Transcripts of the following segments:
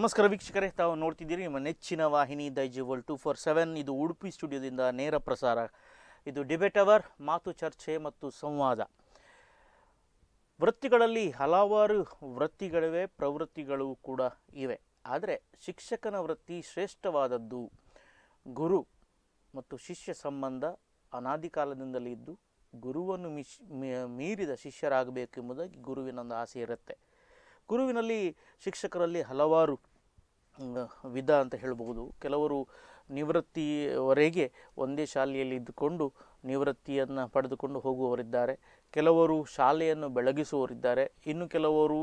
ನಮಸ್ಕಾರ ವೀಕ್ಷಕರೇ ತಾವು ನೋಡ್ತಿದ್ದೀರಿ ನಿಮ್ಮ ನೆಚ್ಚಿನ ವಾಹಿನಿ Daijiworld two four seven ಇದು ಉಡುಪಿ ಸ್ಟುಡಿಯೋದಿಂದ ನೇರ ಪ್ರಸಾರ ಇದು ಡಿಬೇಟ್ ಅವರ್ ಮಾತು ಚರ್ಚೆ ಮತ್ತು ಸಂವಾದ ವೃತ್ತಿಗಳಲ್ಲಿ ಹಲವಾರು ವೃತ್ತಿಗಳಿವೆ ಪ್ರವೃತ್ತಿಗಳು ಕೂಡ ಇವೆ ಆದರೆ ಶಿಕ್ಷಕನ ವೃತ್ತಿ ಶ್ರೇಷ್ಠವಾದದ್ದು ಗುರು ಮತ್ತು ಶಿಷ್ಯ ಸಂಬಂಧ ಅನಾದಿ ಕಾಲದಿಂದಲೇ ಇದ್ದು ಗುರುವನ್ನು ಮಿಶ್ ಮೀರಿದ ಶಿಷ್ಯರಾಗಬೇಕೆಂಬುದಾಗಿ ಗುರುವಿನ ಒಂದು ಆಸೆ ಇರುತ್ತೆ ಗುರುವಿನಲ್ಲಿ ಶಿಕ್ಷಕರಲ್ಲಿ ಹಲವಾರು ವಿಧ ಅಂತ ಹೇಳಬಹುದು ಕೆಲವರು ನಿವೃತ್ತಿವರೆಗೆ ಒಂದೇ ಶಾಲೆಯಲ್ಲಿ ಇದ್ದುಕೊಂಡು ನಿವೃತ್ತಿಯನ್ನು ಪಡೆದುಕೊಂಡು ಹೋಗುವವರಿದ್ದಾರೆ ಕೆಲವರು ಶಾಲೆಯನ್ನು ಬೆಳಗಿಸುವವರಿದ್ದಾರೆ ಇನ್ನು ಕೆಲವರು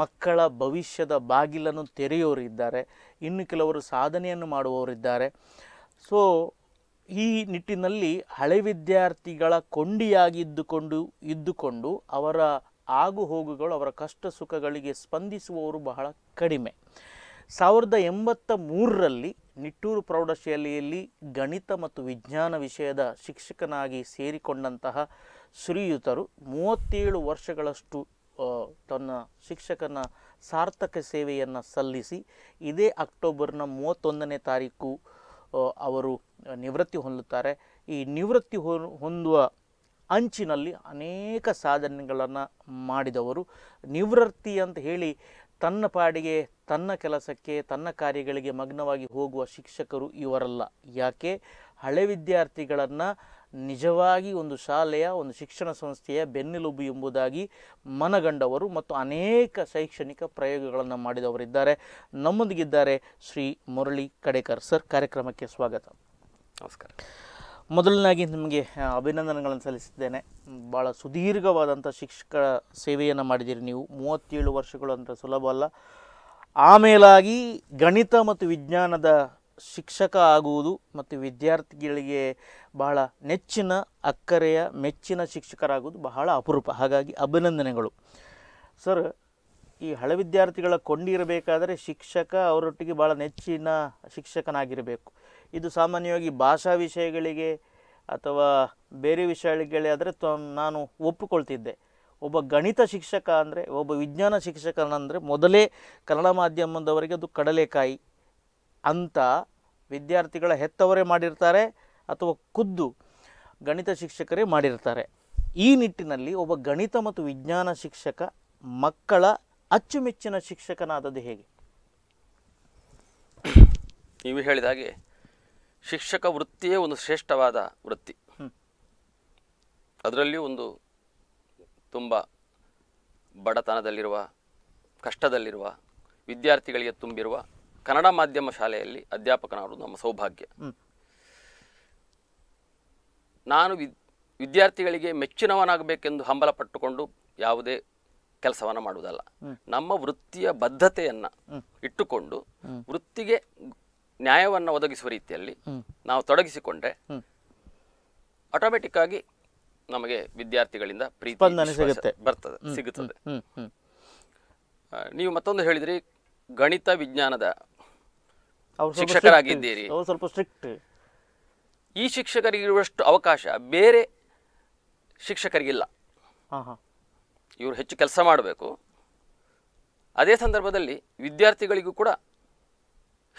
ಮಕ್ಕಳ ಭವಿಷ್ಯದ ಬಾಗಿಲನ್ನು ತೆರೆಯುವವರಿದ್ದಾರೆ ಇನ್ನು ಕೆಲವರು ಸಾಧನೆಯನ್ನು ಮಾಡುವವರಿದ್ದಾರೆ ಸೊ ಈ ನಿಟ್ಟಿನಲ್ಲಿ ಹಳೆ ವಿದ್ಯಾರ್ಥಿಗಳ ಕೊಂಡಿಯಾಗಿದ್ದುಕೊಂಡು ಇದ್ದುಕೊಂಡು ಅವರ ಆಗು ಹೋಗುಗಳು ಅವರ ಕಷ್ಟ ಸುಖಗಳಿಗೆ ಸ್ಪಂದಿಸುವವರು ಬಹಳ ಕಡಿಮೆ ಸಾವಿರದ ಎಂಬತ್ತ ಮೂರರಲ್ಲಿ ನಿಟ್ಟೂರು ಪ್ರೌಢಶಾಲೆಯಲ್ಲಿ ಗಣಿತ ಮತ್ತು ವಿಜ್ಞಾನ ವಿಷಯದ ಶಿಕ್ಷಕನಾಗಿ ಸೇರಿಕೊಂಡಂತಹ ಶ್ರೀಯುತರು ಮೂವತ್ತೇಳು ವರ್ಷಗಳಷ್ಟು ತನ್ನ ಶಿಕ್ಷಕನ ಸಾರ್ಥಕ ಸೇವೆಯನ್ನು ಸಲ್ಲಿಸಿ ಇದೇ ಅಕ್ಟೋಬರ್ನ ಮೂವತ್ತೊಂದನೇ ತಾರೀಕು ಅವರು ನಿವೃತ್ತಿ ಹೊಂದುತ್ತಾರೆ ಈ ನಿವೃತ್ತಿ ಹೊಂದುವ ಅಂಚಿನಲ್ಲಿ ಅನೇಕ ಸಾಧನೆಗಳನ್ನು ಮಾಡಿದವರು ನಿವೃತ್ತಿ ಅಂತ ಹೇಳಿ ತನ್ನ ಪಾಡಿಗೆ ತನ್ನ ಕೆಲಸಕ್ಕೆ ತನ್ನ ಕಾರ್ಯಗಳಿಗೆ ಮಗ್ನವಾಗಿ ಹೋಗುವ ಶಿಕ್ಷಕರು ಇವರಲ್ಲ ಯಾಕೆ ಹಳೆ ವಿದ್ಯಾರ್ಥಿಗಳನ್ನು ನಿಜವಾಗಿ ಒಂದು ಶಾಲೆಯ ಒಂದು ಶಿಕ್ಷಣ ಸಂಸ್ಥೆಯ ಬೆನ್ನೆಲುಬು ಎಂಬುದಾಗಿ ಮನಗಂಡವರು ಮತ್ತು ಅನೇಕ ಶೈಕ್ಷಣಿಕ ಪ್ರಯೋಗಗಳನ್ನು ಮಾಡಿದವರಿದ್ದಾರೆ ನಮ್ಮೊಂದಿಗಿದ್ದಾರೆ ಶ್ರೀ ಮುರಳಿ ಕಡೇಕರ್ ಸರ್ ಕಾರ್ಯಕ್ರಮಕ್ಕೆ ಸ್ವಾಗತ ನಮಸ್ಕಾರ ಮೊದಲನಾಗಿ ನಿಮಗೆ ಅಭಿನಂದನೆಗಳನ್ನು ಸಲ್ಲಿಸಿದ್ದೇನೆ ಭಾಳ ಸುದೀರ್ಘವಾದಂಥ ಶಿಕ್ಷಕ ಸೇವೆಯನ್ನು ಮಾಡಿದ್ದೀರಿ ನೀವು ಮೂವತ್ತೇಳು ವರ್ಷಗಳು ಅಂತ ಸುಲಭ ಅಲ್ಲ ಆಮೇಲಾಗಿ ಗಣಿತ ಮತ್ತು ವಿಜ್ಞಾನದ ಶಿಕ್ಷಕ ಆಗುವುದು ಮತ್ತು ವಿದ್ಯಾರ್ಥಿಗಳಿಗೆ ಬಹಳ ನೆಚ್ಚಿನ ಅಕ್ಕರೆಯ ಮೆಚ್ಚಿನ ಶಿಕ್ಷಕರಾಗುವುದು ಬಹಳ ಅಪರೂಪ ಹಾಗಾಗಿ ಅಭಿನಂದನೆಗಳು ಸರ್ ಈ ಹಳೆ ವಿದ್ಯಾರ್ಥಿಗಳ ಕೊಂಡಿರಬೇಕಾದರೆ ಶಿಕ್ಷಕ ಅವರೊಟ್ಟಿಗೆ ಭಾಳ ನೆಚ್ಚಿನ ಶಿಕ್ಷಕನಾಗಿರಬೇಕು ಇದು ಸಾಮಾನ್ಯವಾಗಿ ಭಾಷಾ ವಿಷಯಗಳಿಗೆ ಅಥವಾ ಬೇರೆ ವಿಷಯಗಳಿಗೆ ಆದರೆ ತ ನಾನು ಒಪ್ಪಿಕೊಳ್ತಿದ್ದೆ ಒಬ್ಬ ಗಣಿತ ಶಿಕ್ಷಕ ಅಂದರೆ ಒಬ್ಬ ವಿಜ್ಞಾನ ಶಿಕ್ಷಕನಂದರೆ ಮೊದಲೇ ಕನ್ನಡ ಮಾಧ್ಯಮದವರಿಗೆ ಅದು ಕಡಲೆಕಾಯಿ ಅಂತ ವಿದ್ಯಾರ್ಥಿಗಳ ಹೆತ್ತವರೇ ಮಾಡಿರ್ತಾರೆ ಅಥವಾ ಖುದ್ದು ಗಣಿತ ಶಿಕ್ಷಕರೇ ಮಾಡಿರ್ತಾರೆ ಈ ನಿಟ್ಟಿನಲ್ಲಿ ಒಬ್ಬ ಗಣಿತ ಮತ್ತು ವಿಜ್ಞಾನ ಶಿಕ್ಷಕ ಮಕ್ಕಳ ಅಚ್ಚುಮೆಚ್ಚಿನ ಶಿಕ್ಷಕನಾದದ್ದು ಹೇಗೆ ನೀವು ಹೇಳಿದ ಹಾಗೆ ಶಿಕ್ಷಕ ವೃತ್ತಿಯೇ ಒಂದು ಶ್ರೇಷ್ಠವಾದ ವೃತ್ತಿ ಅದರಲ್ಲಿ ಒಂದು ತುಂಬ ಬಡತನದಲ್ಲಿರುವ ಕಷ್ಟದಲ್ಲಿರುವ ವಿದ್ಯಾರ್ಥಿಗಳಿಗೆ ತುಂಬಿರುವ ಕನ್ನಡ ಮಾಧ್ಯಮ ಶಾಲೆಯಲ್ಲಿ ಅಧ್ಯಾಪಕನಾರು ನಮ್ಮ ಸೌಭಾಗ್ಯ ನಾನು ವಿದ್ಯಾರ್ಥಿಗಳಿಗೆ ಮೆಚ್ಚಿನವನಾಗಬೇಕೆಂದು ಹಂಬಲ ಪಟ್ಟುಕೊಂಡು ಯಾವುದೇ ಕೆಲಸವನ್ನು ಮಾಡುವುದಲ್ಲ ನಮ್ಮ ವೃತ್ತಿಯ ಬದ್ಧತೆಯನ್ನು ಇಟ್ಟುಕೊಂಡು ವೃತ್ತಿಗೆ ನ್ಯಾಯವನ್ನು ಒದಗಿಸುವ ರೀತಿಯಲ್ಲಿ ನಾವು ತೊಡಗಿಸಿಕೊಂಡ್ರೆ ಆಟೋಮೆಟಿಕ್ ಆಗಿ ನಮಗೆ ವಿದ್ಯಾರ್ಥಿಗಳಿಂದ ಪ್ರೀತಿ ಬರ್ತದೆ ಸಿಗುತ್ತದೆ ನೀವು ಮತ್ತೊಂದು ಹೇಳಿದ್ರಿ ಗಣಿತ ವಿಜ್ಞಾನದ ಶಿಕ್ಷಕರಾಗಿದ್ದೀರಿ ಸ್ವಲ್ಪ ಸ್ಟ್ರಿಕ್ಟ್ ಈ ಶಿಕ್ಷಕರಿಗಿರುವಷ್ಟು ಅವಕಾಶ ಬೇರೆ ಶಿಕ್ಷಕರಿಗಿಲ್ಲ ಇವರು ಹೆಚ್ಚು ಕೆಲಸ ಮಾಡಬೇಕು ಅದೇ ಸಂದರ್ಭದಲ್ಲಿ ವಿದ್ಯಾರ್ಥಿಗಳಿಗೂ ಕೂಡ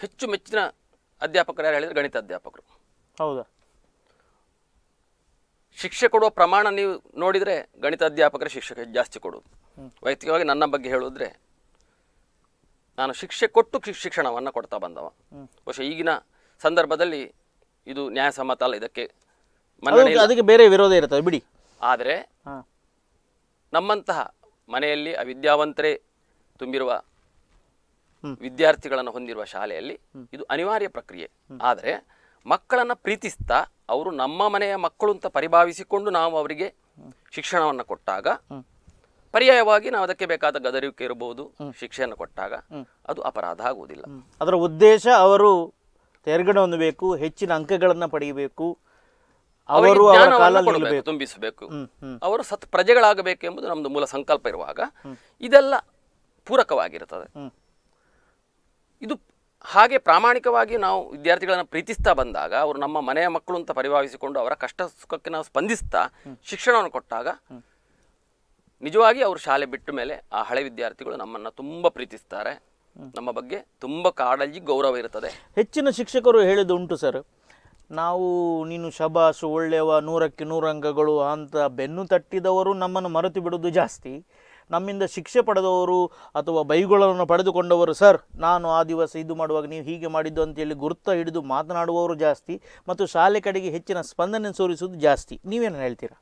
ಹೆಚ್ಚು ಮೆಚ್ಚಿನ ಅಧ್ಯಾಪಕರು ಯಾರು ಹೇಳಿದರೆ ಗಣಿತ ಅಧ್ಯಾಪಕರು ಹೌದಾ ಶಿಕ್ಷೆ ಕೊಡುವ ಪ್ರಮಾಣ ನೀವು ನೋಡಿದರೆ ಗಣಿತ ಅಧ್ಯಾಪಕರೇ ಶಿಕ್ಷಕ ಜಾಸ್ತಿ ಕೊಡೋದು ವೈಯಕ್ತಿಕವಾಗಿ ನನ್ನ ಬಗ್ಗೆ ಹೇಳಿದ್ರೆ ನಾನು ಶಿಕ್ಷೆ ಕೊಟ್ಟು ಶಿಕ್ಷಣವನ್ನು ಕೊಡ್ತಾ ಬಂದವ ಬಹುಶಃ ಈಗಿನ ಸಂದರ್ಭದಲ್ಲಿ ಇದು ನ್ಯಾಯಸಮ್ಮತ ಅಲ್ಲ ಇದಕ್ಕೆ ಅದಕ್ಕೆ ಬೇರೆ ವಿರೋಧ ಇರುತ್ತೆ ಬಿಡಿ ಆದರೆ ನಮ್ಮಂತಹ ಮನೆಯಲ್ಲಿ ಅವಿದ್ಯಾವಂತರೇ ತುಂಬಿರುವ ವಿದ್ಯಾರ್ಥಿಗಳನ್ನು ಹೊಂದಿರುವ ಶಾಲೆಯಲ್ಲಿ ಇದು ಅನಿವಾರ್ಯ ಪ್ರಕ್ರಿಯೆ ಆದರೆ ಮಕ್ಕಳನ್ನು ಪ್ರೀತಿಸ್ತಾ ಅವರು ನಮ್ಮ ಮನೆಯ ಮಕ್ಕಳು ಅಂತ ಪರಿಭಾವಿಸಿಕೊಂಡು ನಾವು ಅವರಿಗೆ ಶಿಕ್ಷಣವನ್ನು ಕೊಟ್ಟಾಗ ಪರ್ಯಾಯವಾಗಿ ನಾವು ಅದಕ್ಕೆ ಬೇಕಾದ ಗದರಿಕೆ ಇರಬಹುದು ಶಿಕ್ಷೆಯನ್ನು ಕೊಟ್ಟಾಗ ಅದು ಅಪರಾಧ ಆಗುವುದಿಲ್ಲ ಅದರ ಉದ್ದೇಶ ಅವರು ತೇರ್ಗಡೆ ಹೊಂದಬೇಕು ಹೆಚ್ಚಿನ ಅಂಕಗಳನ್ನು ಪಡೆಯಬೇಕು ಅವರು ತುಂಬಿಸಬೇಕು ಅವರು ಸತ್ ಪ್ರಜೆಗಳಾಗಬೇಕು ಎಂಬುದು ನಮ್ದು ಮೂಲ ಸಂಕಲ್ಪ ಇರುವಾಗ ಇದೆಲ್ಲ ಪೂರಕವಾಗಿರುತ್ತದೆ ಇದು ಹಾಗೆ ಪ್ರಾಮಾಣಿಕವಾಗಿ ನಾವು ವಿದ್ಯಾರ್ಥಿಗಳನ್ನು ಪ್ರೀತಿಸ್ತಾ ಬಂದಾಗ ಅವರು ನಮ್ಮ ಮನೆಯ ಮಕ್ಕಳು ಅಂತ ಪರಿಭಾವಿಸಿಕೊಂಡು ಅವರ ಕಷ್ಟ ಸುಖಕ್ಕೆ ನಾವು ಸ್ಪಂದಿಸ್ತಾ ಶಿಕ್ಷಣವನ್ನು ಕೊಟ್ಟಾಗ ನಿಜವಾಗಿ ಅವರು ಶಾಲೆ ಬಿಟ್ಟ ಮೇಲೆ ಆ ಹಳೆ ವಿದ್ಯಾರ್ಥಿಗಳು ನಮ್ಮನ್ನು ತುಂಬ ಪ್ರೀತಿಸ್ತಾರೆ ನಮ್ಮ ಬಗ್ಗೆ ತುಂಬ ಕಾಳಜಿ ಗೌರವ ಇರುತ್ತದೆ ಹೆಚ್ಚಿನ ಶಿಕ್ಷಕರು ಹೇಳಿದ್ದು ಉಂಟು ಸರ್ ನಾವು ನೀನು ಶಬಾಸು ಒಳ್ಳೆಯವ ನೂರಕ್ಕೆ ನೂರಂಗಗಳು ಅಂತ ಬೆನ್ನು ತಟ್ಟಿದವರು ನಮ್ಮನ್ನು ಮರೆತು ಬಿಡೋದು ಜಾಸ್ತಿ ನಮ್ಮಿಂದ ಶಿಕ್ಷೆ ಪಡೆದವರು ಅಥವಾ ಬೈಗುಳವನ್ನು ಪಡೆದುಕೊಂಡವರು ಸರ್ ನಾನು ಆ ದಿವಸ ಇದು ಮಾಡುವಾಗ ನೀವು ಹೀಗೆ ಮಾಡಿದ್ದು ಅಂತೇಳಿ ಗುರುತ ಹಿಡಿದು ಮಾತನಾಡುವವರು ಜಾಸ್ತಿ ಮತ್ತು ಶಾಲೆ ಕಡೆಗೆ ಹೆಚ್ಚಿನ ಸ್ಪಂದನೆ ಸೋರಿಸುವುದು ಜಾಸ್ತಿ ನೀವೇನು ಹೇಳ್ತೀರಾ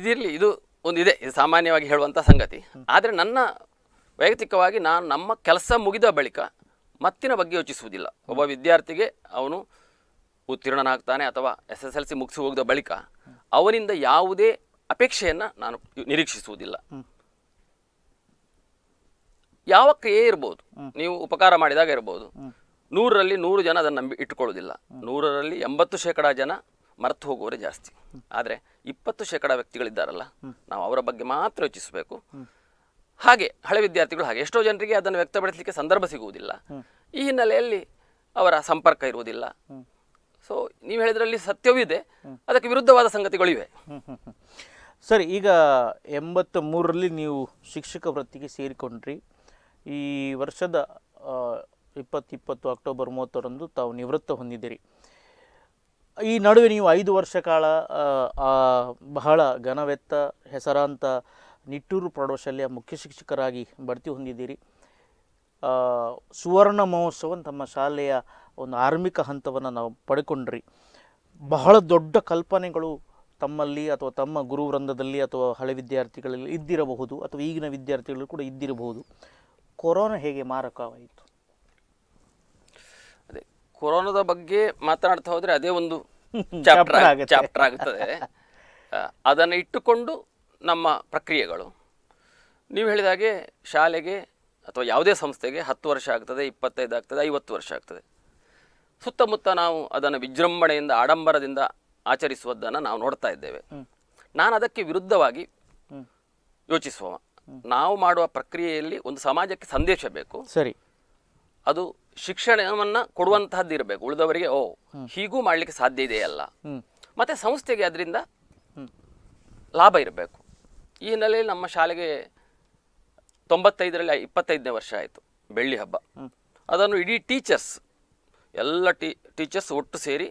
ಇದಿರಲಿ ಇದು ಒಂದು ಇದೆ ಸಾಮಾನ್ಯವಾಗಿ ಹೇಳುವಂಥ ಸಂಗತಿ ಆದರೆ ನನ್ನ ವೈಯಕ್ತಿಕವಾಗಿ ನಾನು ನಮ್ಮ ಕೆಲಸ ಮುಗಿದ ಬಳಿಕ ಮತ್ತಿನ ಬಗ್ಗೆ ಯೋಚಿಸುವುದಿಲ್ಲ ಒಬ್ಬ ವಿದ್ಯಾರ್ಥಿಗೆ ಅವನು ಉತ್ತೀರ್ಣನಾಗ್ತಾನೆ ಅಥವಾ ಎಸ್ ಎಸ್ ಎಲ್ ಸಿ ಮುಗಿಸಿ ಹೋಗಿದ ಬಳಿಕ ಅವನಿಂದ ಯಾವುದೇ ಅಪೇಕ್ಷೆಯನ್ನು ನಾನು ನಿರೀಕ್ಷಿಸುವುದಿಲ್ಲ ಯಾವ ಕ್ರಿಯೆ ಇರ್ಬೋದು ನೀವು ಉಪಕಾರ ಮಾಡಿದಾಗ ಇರ್ಬೋದು ನೂರರಲ್ಲಿ ನೂರು ಜನ ಅದನ್ನು ನಂಬಿ ಇಟ್ಕೊಳ್ಳೋದಿಲ್ಲ ನೂರರಲ್ಲಿ ಎಂಬತ್ತು ಶೇಕಡ ಜನ ಮರೆತು ಹೋಗುವರೆ ಜಾಸ್ತಿ ಆದರೆ ಇಪ್ಪತ್ತು ಶೇಕಡಾ ವ್ಯಕ್ತಿಗಳಿದ್ದಾರಲ್ಲ ನಾವು ಅವರ ಬಗ್ಗೆ ಮಾತ್ರ ಯೋಚಿಸಬೇಕು ಹಾಗೆ ಹಳೆ ವಿದ್ಯಾರ್ಥಿಗಳು ಹಾಗೆ ಎಷ್ಟೋ ಜನರಿಗೆ ಅದನ್ನು ವ್ಯಕ್ತಪಡಿಸಲಿಕ್ಕೆ ಸಂದರ್ಭ ಸಿಗುವುದಿಲ್ಲ ಈ ಹಿನ್ನೆಲೆಯಲ್ಲಿ ಅವರ ಸಂಪರ್ಕ ಇರುವುದಿಲ್ಲ ಸೊ ನೀವು ಹೇಳಿದ್ರಲ್ಲಿ ಸತ್ಯವೂ ಇದೆ ಅದಕ್ಕೆ ವಿರುದ್ಧವಾದ ಸಂಗತಿಗಳಿವೆ ಸರಿ ಈಗ ಎಂಬತ್ತ ಮೂರರಲ್ಲಿ ನೀವು ಶಿಕ್ಷಕ ವೃತ್ತಿಗೆ ಸೇರಿಕೊಂಡ್ರಿ ಈ ವರ್ಷದ ಇಪ್ಪತ್ತಿಪ್ಪತ್ತು ಅಕ್ಟೋಬರ್ ಮೂವತ್ತರಂದು ತಾವು ನಿವೃತ್ತ ಹೊಂದಿದ್ದೀರಿ ಈ ನಡುವೆ ನೀವು ಐದು ವರ್ಷ ಕಾಲ ಬಹಳ ಘನವೆತ್ತ ಹೆಸರಾಂತ ನಿಟ್ಟೂರು ಪ್ರೌಢಶಾಲೆಯ ಮುಖ್ಯ ಶಿಕ್ಷಕರಾಗಿ ಬಡ್ತಿ ಹೊಂದಿದ್ದೀರಿ ಸುವರ್ಣ ಮಹೋತ್ಸವ ತಮ್ಮ ಶಾಲೆಯ ಒಂದು ಆರ್ಮಿಕ ಹಂತವನ್ನು ನಾವು ಪಡ್ಕೊಂಡ್ರಿ ಬಹಳ ದೊಡ್ಡ ಕಲ್ಪನೆಗಳು ತಮ್ಮಲ್ಲಿ ಅಥವಾ ತಮ್ಮ ಗುರುವೃಂದದಲ್ಲಿ ಅಥವಾ ಹಳೆ ವಿದ್ಯಾರ್ಥಿಗಳಲ್ಲಿ ಇದ್ದಿರಬಹುದು ಅಥವಾ ಈಗಿನ ವಿದ್ಯಾರ್ಥಿಗಳು ಕೂಡ ಇದ್ದಿರಬಹುದು ಕೊರೋನಾ ಹೇಗೆ ಮಾರಕವಾಯಿತು ಅದೇ ಕೊರೋನಾದ ಬಗ್ಗೆ ಮಾತನಾಡ್ತಾ ಹೋದರೆ ಅದೇ ಒಂದು ಚಾಪ್ಟರ್ ಆಗುತ್ತದೆ ಅದನ್ನು ಇಟ್ಟುಕೊಂಡು ನಮ್ಮ ಪ್ರಕ್ರಿಯೆಗಳು ನೀವು ಹೇಳಿದಾಗೆ ಶಾಲೆಗೆ ಅಥವಾ ಯಾವುದೇ ಸಂಸ್ಥೆಗೆ ಹತ್ತು ವರ್ಷ ಆಗ್ತದೆ ಇಪ್ಪತ್ತೈದು ಆಗ್ತದೆ ಐವತ್ತು ವರ್ಷ ಆಗ್ತದೆ ಸುತ್ತಮುತ್ತ ನಾವು ಅದನ್ನು ವಿಜೃಂಭಣೆಯಿಂದ ಆಡಂಬರದಿಂದ ಆಚರಿಸುವುದನ್ನು ನಾವು ನೋಡ್ತಾ ಇದ್ದೇವೆ ನಾನು ಅದಕ್ಕೆ ವಿರುದ್ಧವಾಗಿ ಯೋಚಿಸುವ ನಾವು ಮಾಡುವ ಪ್ರಕ್ರಿಯೆಯಲ್ಲಿ ಒಂದು ಸಮಾಜಕ್ಕೆ ಸಂದೇಶ ಬೇಕು ಸರಿ ಅದು ಶಿಕ್ಷಣವನ್ನು ಕೊಡುವಂತಹದ್ದು ಇರಬೇಕು ಉಳಿದವರಿಗೆ ಓ ಹೀಗೂ ಮಾಡಲಿಕ್ಕೆ ಸಾಧ್ಯ ಇದೆಯಲ್ಲ ಮತ್ತೆ ಸಂಸ್ಥೆಗೆ ಅದರಿಂದ ಲಾಭ ಇರಬೇಕು ಈ ಹಿನ್ನೆಲೆಯಲ್ಲಿ ನಮ್ಮ ಶಾಲೆಗೆ ತೊಂಬತ್ತೈದರಲ್ಲಿ ಇಪ್ಪತ್ತೈದನೇ ವರ್ಷ ಆಯಿತು ಬೆಳ್ಳಿ ಹಬ್ಬ ಅದನ್ನು ಇಡೀ ಟೀಚರ್ಸ್ ಎಲ್ಲ ಟೀ ಟೀಚರ್ಸ್ ಒಟ್ಟು ಸೇರಿ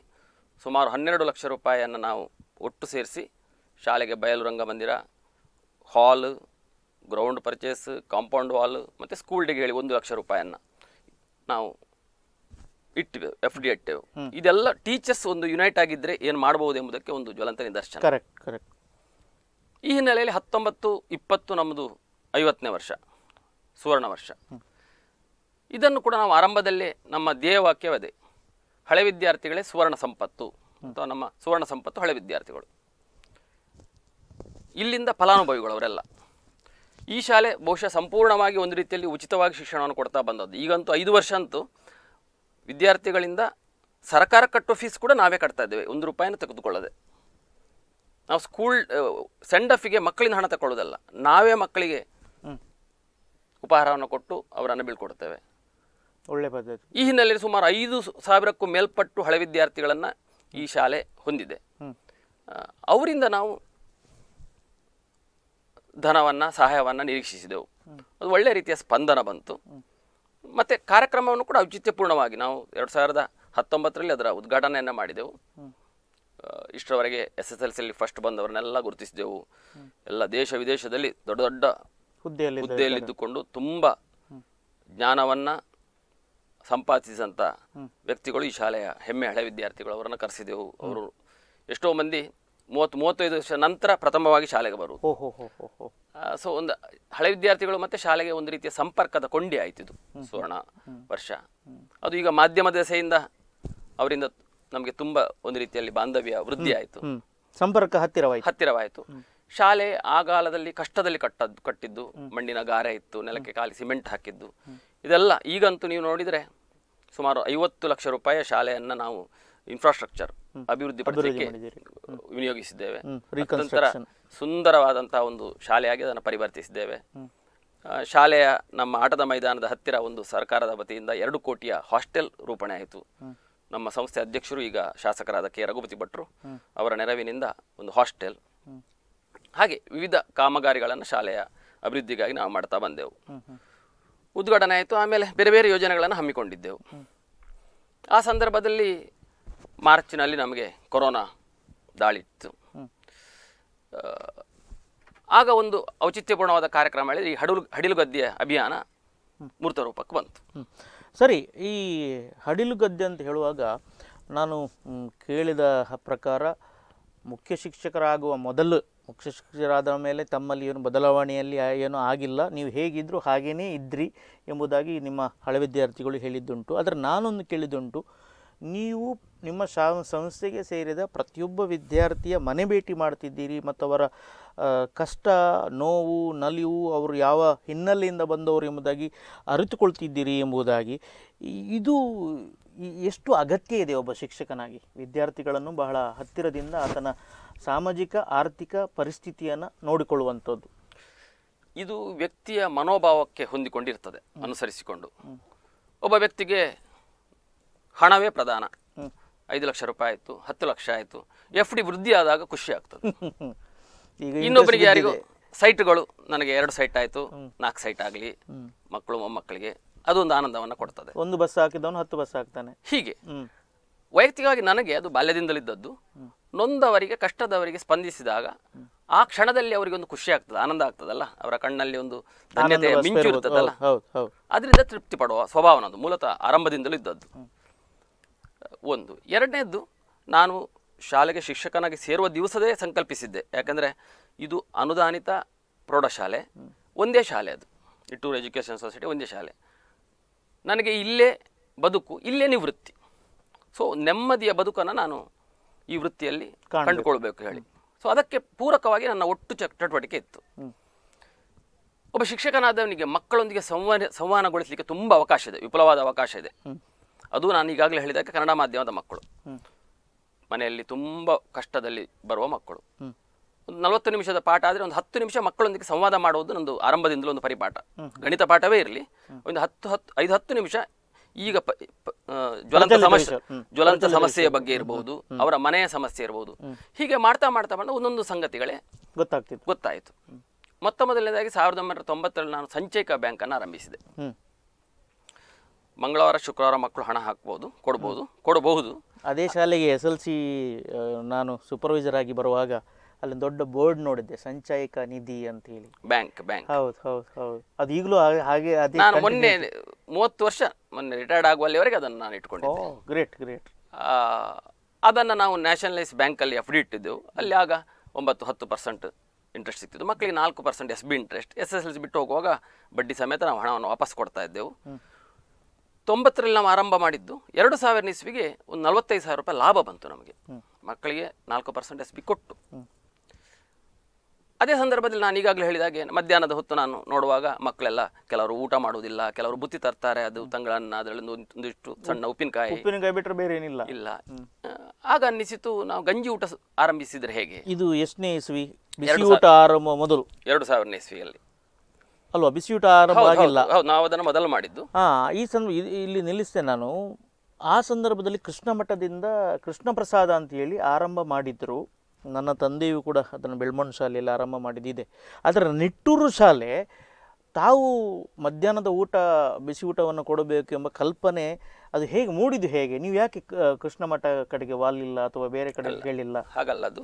ಸುಮಾರು ಹನ್ನೆರಡು ಲಕ್ಷ ರೂಪಾಯಿಯನ್ನು ನಾವು ಒಟ್ಟು ಸೇರಿಸಿ ಶಾಲೆಗೆ ಬಯಲು ರಂಗಮಂದಿರ hall ground purchase compound wall ಮತ್ತು ಸ್ಕೂಲ್ ಡೇಗೆ ಹೇಳಿ ಒಂದು ಲಕ್ಷ ರೂಪಾಯನ್ನು ನಾವು ಇಟ್ಟಿವೆ ಎಫ್ ಡಿ ಇಟ್ಟೆವು ಇದೆಲ್ಲ ಟೀಚರ್ಸ್ ಒಂದು ಯುನೈಟ್ ಆಗಿದ್ದರೆ ಏನು ಮಾಡಬಹುದು ಎಂಬುದಕ್ಕೆ ಒಂದು ಜ್ವಲಂತ ನಿದರ್ಶನ ಕರೆಕ್ಟ್ ಕರೆಕ್ಟ್ ಈ ಹಿನ್ನೆಲೆಯಲ್ಲಿ ಹತ್ತೊಂಬತ್ತು ಇಪ್ಪತ್ತು ನಮ್ಮದು ಐವತ್ತನೇ ವರ್ಷ ಸುವರ್ಣ ವರ್ಷ ಇದನ್ನು ಕೂಡ ನಾವು ಆರಂಭದಲ್ಲೇ ನಮ್ಮ ಧ್ಯೇಯವಾಕ್ಯವದೆ ಹಳೆ ವಿದ್ಯಾರ್ಥಿಗಳೇ ಸುವರ್ಣ ಸಂಪತ್ತು ಅಥವಾ ನಮ್ಮ ಸುವರ್ಣ ಸಂಪತ್ತು ಹಳೆ ವಿದ್ಯಾರ್ಥಿಗಳು ಇಲ್ಲಿಂದ ಫಲಾನುಭವಿಗಳು ಅವರೆಲ್ಲ ಈ ಶಾಲೆ ಬಹುಶಃ ಸಂಪೂರ್ಣವಾಗಿ ಒಂದು ರೀತಿಯಲ್ಲಿ ಉಚಿತವಾಗಿ ಶಿಕ್ಷಣವನ್ನು ಕೊಡ್ತಾ ಬಂದದ್ದು ಈಗಂತೂ ಐದು ವರ್ಷ ಅಂತೂ ವಿದ್ಯಾರ್ಥಿಗಳಿಂದ ಸರ್ಕಾರ ಕಟ್ಟೋ ಫೀಸ್ ಕೂಡ ನಾವೇ ಕಟ್ತಾ ಇದ್ದೇವೆ ಒಂದು ರೂಪಾಯಿನ ತೆಗೆದುಕೊಳ್ಳದೆ ನಾವು ಸ್ಕೂಲ್ ಸೆಂಡ್ ಆಫಿಗೆ ಮಕ್ಕಳಿಂದ ಹಣ ತಗೊಳ್ಳೋದಲ್ಲ ನಾವೇ ಮಕ್ಕಳಿಗೆ ಉಪಹಾರವನ್ನು ಕೊಟ್ಟು ಅವರನ್ನು ಬೀಳ್ಕೊಡ್ತೇವೆ ಒಳ್ಳೆ ಪದ್ಧತಿ ಈ ಹಿನ್ನೆಲೆಯಲ್ಲಿ ಸುಮಾರು ಐದು ಸಾವಿರಕ್ಕೂ ಮೇಲ್ಪಟ್ಟು ಹಳೆ ವಿದ್ಯಾರ್ಥಿಗಳನ್ನು ಈ ಶಾಲೆ ಹೊಂದಿದೆ ಅವರಿಂದ ನಾವು ಧನವನ್ನು ಸಹಾಯವನ್ನು ನಿರೀಕ್ಷಿಸಿದೆವು ಅದು ಒಳ್ಳೆಯ ರೀತಿಯ ಸ್ಪಂದನ ಬಂತು ಮತ್ತು ಕಾರ್ಯಕ್ರಮವನ್ನು ಕೂಡ ಔಚಿತ್ಯಪೂರ್ಣವಾಗಿ ನಾವು ಎರಡು ಸಾವಿರದ ಹತ್ತೊಂಬತ್ತರಲ್ಲಿ ಅದರ ಉದ್ಘಾಟನೆಯನ್ನು ಮಾಡಿದೆವು ಇಷ್ಟರವರೆಗೆ ಎಸ್ ಎಸ್ ಎಲ್ ಸಿಯಲ್ಲಿ ಫಸ್ಟ್ ಬಂದವರನ್ನೆಲ್ಲ ಗುರುತಿಸಿದೆವು ಎಲ್ಲ ದೇಶ ವಿದೇಶದಲ್ಲಿ ದೊಡ್ಡ ದೊಡ್ಡ ಹುದ್ದೆಯಲ್ಲಿ ಹುದ್ದೆಯಲ್ಲಿದ್ದುಕೊಂಡು ತುಂಬ ಜ್ಞಾನವನ್ನು ಸಂಪಾದಿಸಿದಂಥ ವ್ಯಕ್ತಿಗಳು ಈ ಶಾಲೆಯ ಹೆಮ್ಮೆ ಹಳೆ ವಿದ್ಯಾರ್ಥಿಗಳು ಅವರನ್ನು ಕರೆಸಿದೆವು ಅವರು ಎಷ್ಟೋ ಮಂದಿ ಮೂವತ್ತು ಮೂವತ್ತೈದು ವರ್ಷ ನಂತರ ಪ್ರಥಮವಾಗಿ ಶಾಲೆಗೆ ಬರುವುದು ಸೊ ಒಂದು ಹಳೆ ವಿದ್ಯಾರ್ಥಿಗಳು ಮತ್ತೆ ಶಾಲೆಗೆ ಒಂದು ರೀತಿಯ ಸಂಪರ್ಕದ ಕೊಂಡಿ ಇದು ಸುವರ್ಣ ವರ್ಷ ಅದು ಈಗ ಮಾಧ್ಯಮ ದೆಸೆಯಿಂದ ಅವರಿಂದ ನಮಗೆ ತುಂಬ ಒಂದು ರೀತಿಯಲ್ಲಿ ಬಾಂಧವ್ಯ ವೃದ್ಧಿ ಆಯಿತು ಸಂಪರ್ಕ ಹತ್ತಿರವಾಯಿತು ಹತ್ತಿರವಾಯಿತು ಶಾಲೆ ಆ ಕಾಲದಲ್ಲಿ ಕಷ್ಟದಲ್ಲಿ ಕಟ್ಟದ್ದು ಕಟ್ಟಿದ್ದು ಮಣ್ಣಿನ ಗಾರೆ ಇತ್ತು ನೆಲಕ್ಕೆ ಖಾಲಿ ಸಿಮೆಂಟ್ ಹಾಕಿದ್ದು ಇದೆಲ್ಲ ಈಗಂತೂ ನೀವು ನೋಡಿದರೆ ಸುಮಾರು ಐವತ್ತು ಲಕ್ಷ ರೂಪಾಯಿಯ ಶಾಲೆಯನ್ನು ನಾವು ಇನ್ಫ್ರಾಸ್ಟ್ರಕ್ಚರ್ ಅಭಿವೃದ್ಧಿ ವಿನಿಯೋಗಿಸಿದ್ದೇವೆ ನಂತರ ಸುಂದರವಾದಂತಹ ಒಂದು ಶಾಲೆಯಾಗಿ ಅದನ್ನು ಪರಿವರ್ತಿಸಿದ್ದೇವೆ ಶಾಲೆಯ ನಮ್ಮ ಆಟದ ಮೈದಾನದ ಹತ್ತಿರ ಒಂದು ಸರ್ಕಾರದ ವತಿಯಿಂದ ಎರಡು ಕೋಟಿಯ ಹಾಸ್ಟೆಲ್ ರೂಪಣೆ ಆಯಿತು ನಮ್ಮ ಸಂಸ್ಥೆ ಅಧ್ಯಕ್ಷರು ಈಗ ಶಾಸಕರಾದ ಕೆ ರಘುಪತಿ ಭಟ್ರು ಅವರ ನೆರವಿನಿಂದ ಒಂದು ಹಾಸ್ಟೆಲ್ ಹಾಗೆ ವಿವಿಧ ಕಾಮಗಾರಿಗಳನ್ನು ಶಾಲೆಯ ಅಭಿವೃದ್ಧಿಗಾಗಿ ನಾವು ಮಾಡ್ತಾ ಬಂದೆವು ಉದ್ಘಾಟನೆ ಆಯಿತು ಆಮೇಲೆ ಬೇರೆ ಬೇರೆ ಯೋಜನೆಗಳನ್ನು ಹಮ್ಮಿಕೊಂಡಿದ್ದೆವು ಆ ಸಂದರ್ಭದಲ್ಲಿ ಮಾರ್ಚ್ನಲ್ಲಿ ನಮಗೆ ಕೊರೋನಾ ದಾಳಿತ್ತು ಆಗ ಒಂದು ಔಚಿತ್ಯಪೂರ್ಣವಾದ ಕಾರ್ಯಕ್ರಮ ಹೇಳಿದ್ರೆ ಈ ಹಡಲು ಹಡಿಲುಗದ್ದೆಯ ಅಭಿಯಾನ ಮೂರ್ತ ರೂಪಕ್ಕೆ ಬಂತು ಸರಿ ಈ ಹಡಿಲುಗದ್ದೆ ಅಂತ ಹೇಳುವಾಗ ನಾನು ಕೇಳಿದ ಪ್ರಕಾರ ಮುಖ್ಯ ಶಿಕ್ಷಕರಾಗುವ ಮೊದಲು ಮುಖ್ಯ ಶಿಕ್ಷಕರಾದ ಮೇಲೆ ತಮ್ಮಲ್ಲಿ ಏನು ಬದಲಾವಣೆಯಲ್ಲಿ ಏನೂ ಆಗಿಲ್ಲ ನೀವು ಹೇಗಿದ್ದರೂ ಹಾಗೇನೇ ಇದ್ರಿ ಎಂಬುದಾಗಿ ನಿಮ್ಮ ಹಳೆ ವಿದ್ಯಾರ್ಥಿಗಳು ಹೇಳಿದ್ದುಂಟು ಆದರೆ ನಾನೊಂದು ಕೇಳಿದ್ದುಂಟು ನೀವು ನಿಮ್ಮ ಶಾ ಸಂಸ್ಥೆಗೆ ಸೇರಿದ ಪ್ರತಿಯೊಬ್ಬ ವಿದ್ಯಾರ್ಥಿಯ ಮನೆ ಭೇಟಿ ಮಾಡ್ತಿದ್ದೀರಿ ಮತ್ತು ಅವರ ಕಷ್ಟ ನೋವು ನಲಿವು ಅವರು ಯಾವ ಹಿನ್ನೆಲೆಯಿಂದ ಬಂದವರು ಎಂಬುದಾಗಿ ಅರಿತುಕೊಳ್ತಿದ್ದೀರಿ ಎಂಬುದಾಗಿ ಇದು ಎಷ್ಟು ಅಗತ್ಯ ಇದೆ ಒಬ್ಬ ಶಿಕ್ಷಕನಾಗಿ ವಿದ್ಯಾರ್ಥಿಗಳನ್ನು ಬಹಳ ಹತ್ತಿರದಿಂದ ಆತನ ಸಾಮಾಜಿಕ ಆರ್ಥಿಕ ಪರಿಸ್ಥಿತಿಯನ್ನು ನೋಡಿಕೊಳ್ಳುವಂಥದ್ದು ಇದು ವ್ಯಕ್ತಿಯ ಮನೋಭಾವಕ್ಕೆ ಹೊಂದಿಕೊಂಡಿರ್ತದೆ ಅನುಸರಿಸಿಕೊಂಡು ಒಬ್ಬ ವ್ಯಕ್ತಿಗೆ ಹಣವೇ ಪ್ರಧಾನ ಐದು ಲಕ್ಷ ರೂಪಾಯಿ ಆಯ್ತು ಹತ್ತು ಲಕ್ಷ ಆಯ್ತು ಎಫ್ ಡಿ ವೃದ್ಧಿ ಆದಾಗ ಖುಷಿ ಆಗ್ತದೆ ಇನ್ನೊಬ್ಬರಿಗೆ ಯಾರಿಗೂ ಸೈಟ್ಗಳು ನನಗೆ ಎರಡು ಸೈಟ್ ಆಯ್ತು ನಾಲ್ಕು ಸೈಟ್ ಆಗಲಿ ಮಕ್ಕಳು ಮೊಮ್ಮಕ್ಕಳಿಗೆ ಅದೊಂದು ಆನಂದವನ್ನು ಕೊಡ್ತದೆ ಒಂದು ಬಸ್ ಹಾಕಿದವನು ಹತ್ತು ಬಸ್ ಹಾಕ್ತಾನೆ ಹೀಗೆ ವೈಯಕ್ತಿಕವಾಗಿ ನನಗೆ ಅದು ಇದ್ದದ್ದು ನೊಂದವರಿಗೆ ಕಷ್ಟದವರಿಗೆ ಸ್ಪಂದಿಸಿದಾಗ ಆ ಕ್ಷಣದಲ್ಲಿ ಅವರಿಗೆ ಒಂದು ಖುಷಿ ಆಗ್ತದೆ ಆನಂದ ಆಗ್ತದಲ್ಲ ಅವರ ಕಣ್ಣಲ್ಲಿ ಒಂದು ಧನ್ಯತೆ ಮಿಂಚು ಇರ್ತದಲ್ಲ ಅದರಿಂದ ತೃಪ್ತಿ ಪಡುವ ಸ್ವಭಾವನದು ಮೂಲತಃ ಆರಂಭದಿಂದಲೂ ಇದ್ದದ್ದು ಒಂದು ಎರಡನೇದ್ದು ನಾನು ಶಾಲೆಗೆ ಶಿಕ್ಷಕನಾಗಿ ಸೇರುವ ದಿವಸದೇ ಸಂಕಲ್ಪಿಸಿದ್ದೆ ಯಾಕಂದರೆ ಇದು ಅನುದಾನಿತ ಪ್ರೌಢಶಾಲೆ ಒಂದೇ ಶಾಲೆ ಅದು ಇಟ್ಟೂರು ಎಜುಕೇಷನ್ ಸೊಸೈಟಿ ಒಂದೇ ಶಾಲೆ ನನಗೆ ಇಲ್ಲೇ ಬದುಕು ಇಲ್ಲೇ ನಿವೃತ್ತಿ ಸೊ ನೆಮ್ಮದಿಯ ಬದುಕನ್ನು ನಾನು ಈ ವೃತ್ತಿಯಲ್ಲಿ ಕಂಡುಕೊಳ್ಬೇಕು ಹೇಳಿ ಸೊ ಅದಕ್ಕೆ ಪೂರಕವಾಗಿ ನನ್ನ ಒಟ್ಟು ಚಟುವಟಿಕೆ ಇತ್ತು ಒಬ್ಬ ಶಿಕ್ಷಕನಾದವನಿಗೆ ಮಕ್ಕಳೊಂದಿಗೆ ಸಂವಹನ ಸಂವಹನಗೊಳಿಸಲಿಕ್ಕೆ ತುಂಬ ಅವಕಾಶ ಇದೆ ವಿಪುಲವಾದ ಅವಕಾಶ ಇದೆ ಅದು ನಾನು ಈಗಾಗಲೇ ಹೇಳಿದಾಗ ಕನ್ನಡ ಮಾಧ್ಯಮದ ಮಕ್ಕಳು ಮನೆಯಲ್ಲಿ ತುಂಬ ಕಷ್ಟದಲ್ಲಿ ಬರುವ ಮಕ್ಕಳು ಒಂದು ನಲವತ್ತು ನಿಮಿಷದ ಪಾಠ ಆದರೆ ಒಂದು ಹತ್ತು ನಿಮಿಷ ಮಕ್ಕಳೊಂದಿಗೆ ಸಂವಾದ ಮಾಡುವುದು ನಂದು ಆರಂಭದಿಂದಲೂ ಒಂದು ಪರಿಪಾಠ ಗಣಿತ ಪಾಠವೇ ಇರಲಿ ಒಂದು ಹತ್ತು ಹತ್ತು ಐದು ಹತ್ತು ನಿಮಿಷ ಈಗ ಜ್ವಲಂತ ಸಮಸ್ಯೆ ಜ್ವಲಂತ ಸಮಸ್ಯೆಯ ಬಗ್ಗೆ ಇರಬಹುದು ಅವರ ಮನೆಯ ಸಮಸ್ಯೆ ಇರಬಹುದು ಹೀಗೆ ಮಾಡ್ತಾ ಮಾಡ್ತಾ ಮಾಡ್ತಾ ಒಂದೊಂದು ಸಂಗತಿಗಳೇ ಗೊತ್ತಾಗ್ತಿತ್ತು ಗೊತ್ತಾಯಿತು ಮೊತ್ತ ಮೊದಲನೇದಾಗಿ ಸಾವಿರದ ಒಂಬೈನೂರ ತೊಂಬತ್ತರಲ್ಲಿ ನಾನು ಸಂಚಯಕ ಬ್ಯಾಂಕನ್ನು ಆರಂಭಿಸಿದೆ ಮಂಗಳವಾರ ಶುಕ್ರವಾರ ಮಕ್ಕಳು ಹಣ ಹಾಕ್ಬೋದು ಕೊಡ್ಬೋದು ಕೊಡಬಹುದು ಅದೇ ಶಾಲೆಗೆ ಎಸ್ ಎಲ್ ಸಿ ನಾನು ಸೂಪರ್ವೈಸರ್ ಆಗಿ ಬರುವಾಗ ಅಲ್ಲಿ ದೊಡ್ಡ ಬೋರ್ಡ್ ನೋಡಿದ್ದೆ ಸಂಚಯಕ ನಿಧಿ ಅಂತ ಹೇಳಿ ಬ್ಯಾಂಕ್ ಬ್ಯಾಂಕ್ ಹೌದು ಹೌದು ಹೌದು ಅದು ಈಗಲೂ ಹಾಗೆ ಅದೇ ನಾನು ಮೊನ್ನೆ ಮೂವತ್ತು ವರ್ಷ ಮೊನ್ನೆ ರಿಟೈರ್ಡ್ ಆಗುವಲ್ಲಿವರೆಗೆ ಅದನ್ನು ನಾನು ಇಟ್ಕೊಂಡೆ ಗ್ರೇಟ್ ಗ್ರೇಟ್ ಅದನ್ನು ನಾವು ನ್ಯಾಷನಲೈಸ್ ಬ್ಯಾಂಕಲ್ಲಿ ಎಫ್ ಡಿ ಇಟ್ಟಿದ್ದೆವು ಅಲ್ಲಿ ಆಗ ಒಂಬತ್ತು ಹತ್ತು ಪರ್ಸೆಂಟ್ ಇಂಟ್ರೆಸ್ಟ್ ಸಿಕ್ತಿತ್ತು ಮಕ್ಕಳಿಗೆ ನಾಲ್ಕು percent S B interest S S L C ಬಿಟ್ಟು ಹೋಗುವಾಗ ಬಡ್ಡಿ ಸಮೇತ ನಾವು ಹಣವನ್ನು ವಾಪಸ್ ಕೊಡ್ತಾ ಇದ್ದೆವು ತೊಂಬತ್ತರಲ್ಲಿ ನಾವು ಆರಂಭ ಮಾಡಿದ್ದು ಎರಡು ಸಾವಿರ ಇಸ್ವಿಗೆ ಒಂದು ನಲವತ್ತೈದು ಸಾವಿರ ರೂಪಾಯಿ ಲಾಭ ಬಂತು ನಮಗೆ ಮಕ್ಕಳಿಗೆ ನಾಲ್ಕು ಪರ್ಸೆಂಟ್ ಎಸ್ ಬಿ ಕೊಟ್ಟು ಅದೇ ಸಂದರ್ಭದಲ್ಲಿ ನಾನು ಈಗಾಗಲೇ ಹೇಳಿದಾಗೆ ಮಧ್ಯಾಹ್ನದ ಹೊತ್ತು ನಾನು ನೋಡುವಾಗ ಮಕ್ಕಳೆಲ್ಲ ಕೆಲವರು ಊಟ ಮಾಡುವುದಿಲ್ಲ ಕೆಲವರು ಬುತ್ತಿ ತರ್ತಾರೆ ಅದು ತಂಗಳನ್ನ ಅದರಲ್ಲಿ ಒಂದಿಷ್ಟು ಸಣ್ಣ ಉಪ್ಪಿನಕಾಯಿ ಉಪ್ಪಿನಕಾಯಿ ಬಿಟ್ಟರೆ ಬೇರೆ ಏನಿಲ್ಲ ಇಲ್ಲ ಆಗ ಅನ್ನಿಸಿತು ನಾವು ಗಂಜಿ ಊಟ ಆರಂಭಿಸಿದ್ರೆ ಹೇಗೆ ಇದು ಎಷ್ಟನೇ ಇಸ್ವಿ ಊಟ ಆರಂಭ ಮೊದಲು ಎರಡು ಸಾವಿರನೇ ಇಸ್ವಿಯಲ್ಲಿ ಅಲ್ವಾ ಬಿಸಿಯೂಟ ಆರಂಭ ಆಗಿಲ್ಲ ನಾವು ಅದನ್ನು ಮೊದಲು ಮಾಡಿದ್ದು ಹಾ ಈ ಸಂದ ಇಲ್ಲಿ ನಿಲ್ಲಿಸಿದೆ ನಾನು ಆ ಸಂದರ್ಭದಲ್ಲಿ ಕೃಷ್ಣ ಮಠದಿಂದ ಕೃಷ್ಣ ಪ್ರಸಾದ ಅಂತ ಹೇಳಿ ಆರಂಭ ಮಾಡಿದ್ರು ನನ್ನ ತಂದೆಯೂ ಕೂಡ ಅದನ್ನು ಬೆಳ್ಮಣ್ ಶಾಲೆಯಲ್ಲಿ ಆರಂಭ ಮಾಡಿದ್ದಿದೆ ಆದರೆ ನಿಟ್ಟೂರು ಶಾಲೆ ತಾವು ಮಧ್ಯಾಹ್ನದ ಊಟ ಬಿಸಿ ಊಟವನ್ನು ಕೊಡಬೇಕು ಎಂಬ ಕಲ್ಪನೆ ಅದು ಹೇಗೆ ಮೂಡಿದ್ದು ಹೇಗೆ ನೀವು ಯಾಕೆ ಕೃಷ್ಣ ಮಠ ಕಡೆಗೆ ವಾಲಿಲ್ಲ ಅಥವಾ ಬೇರೆ ಕಡೆ ಹೇಳಿಲ್ಲ ಹಾಗಲ್ಲ ಅದು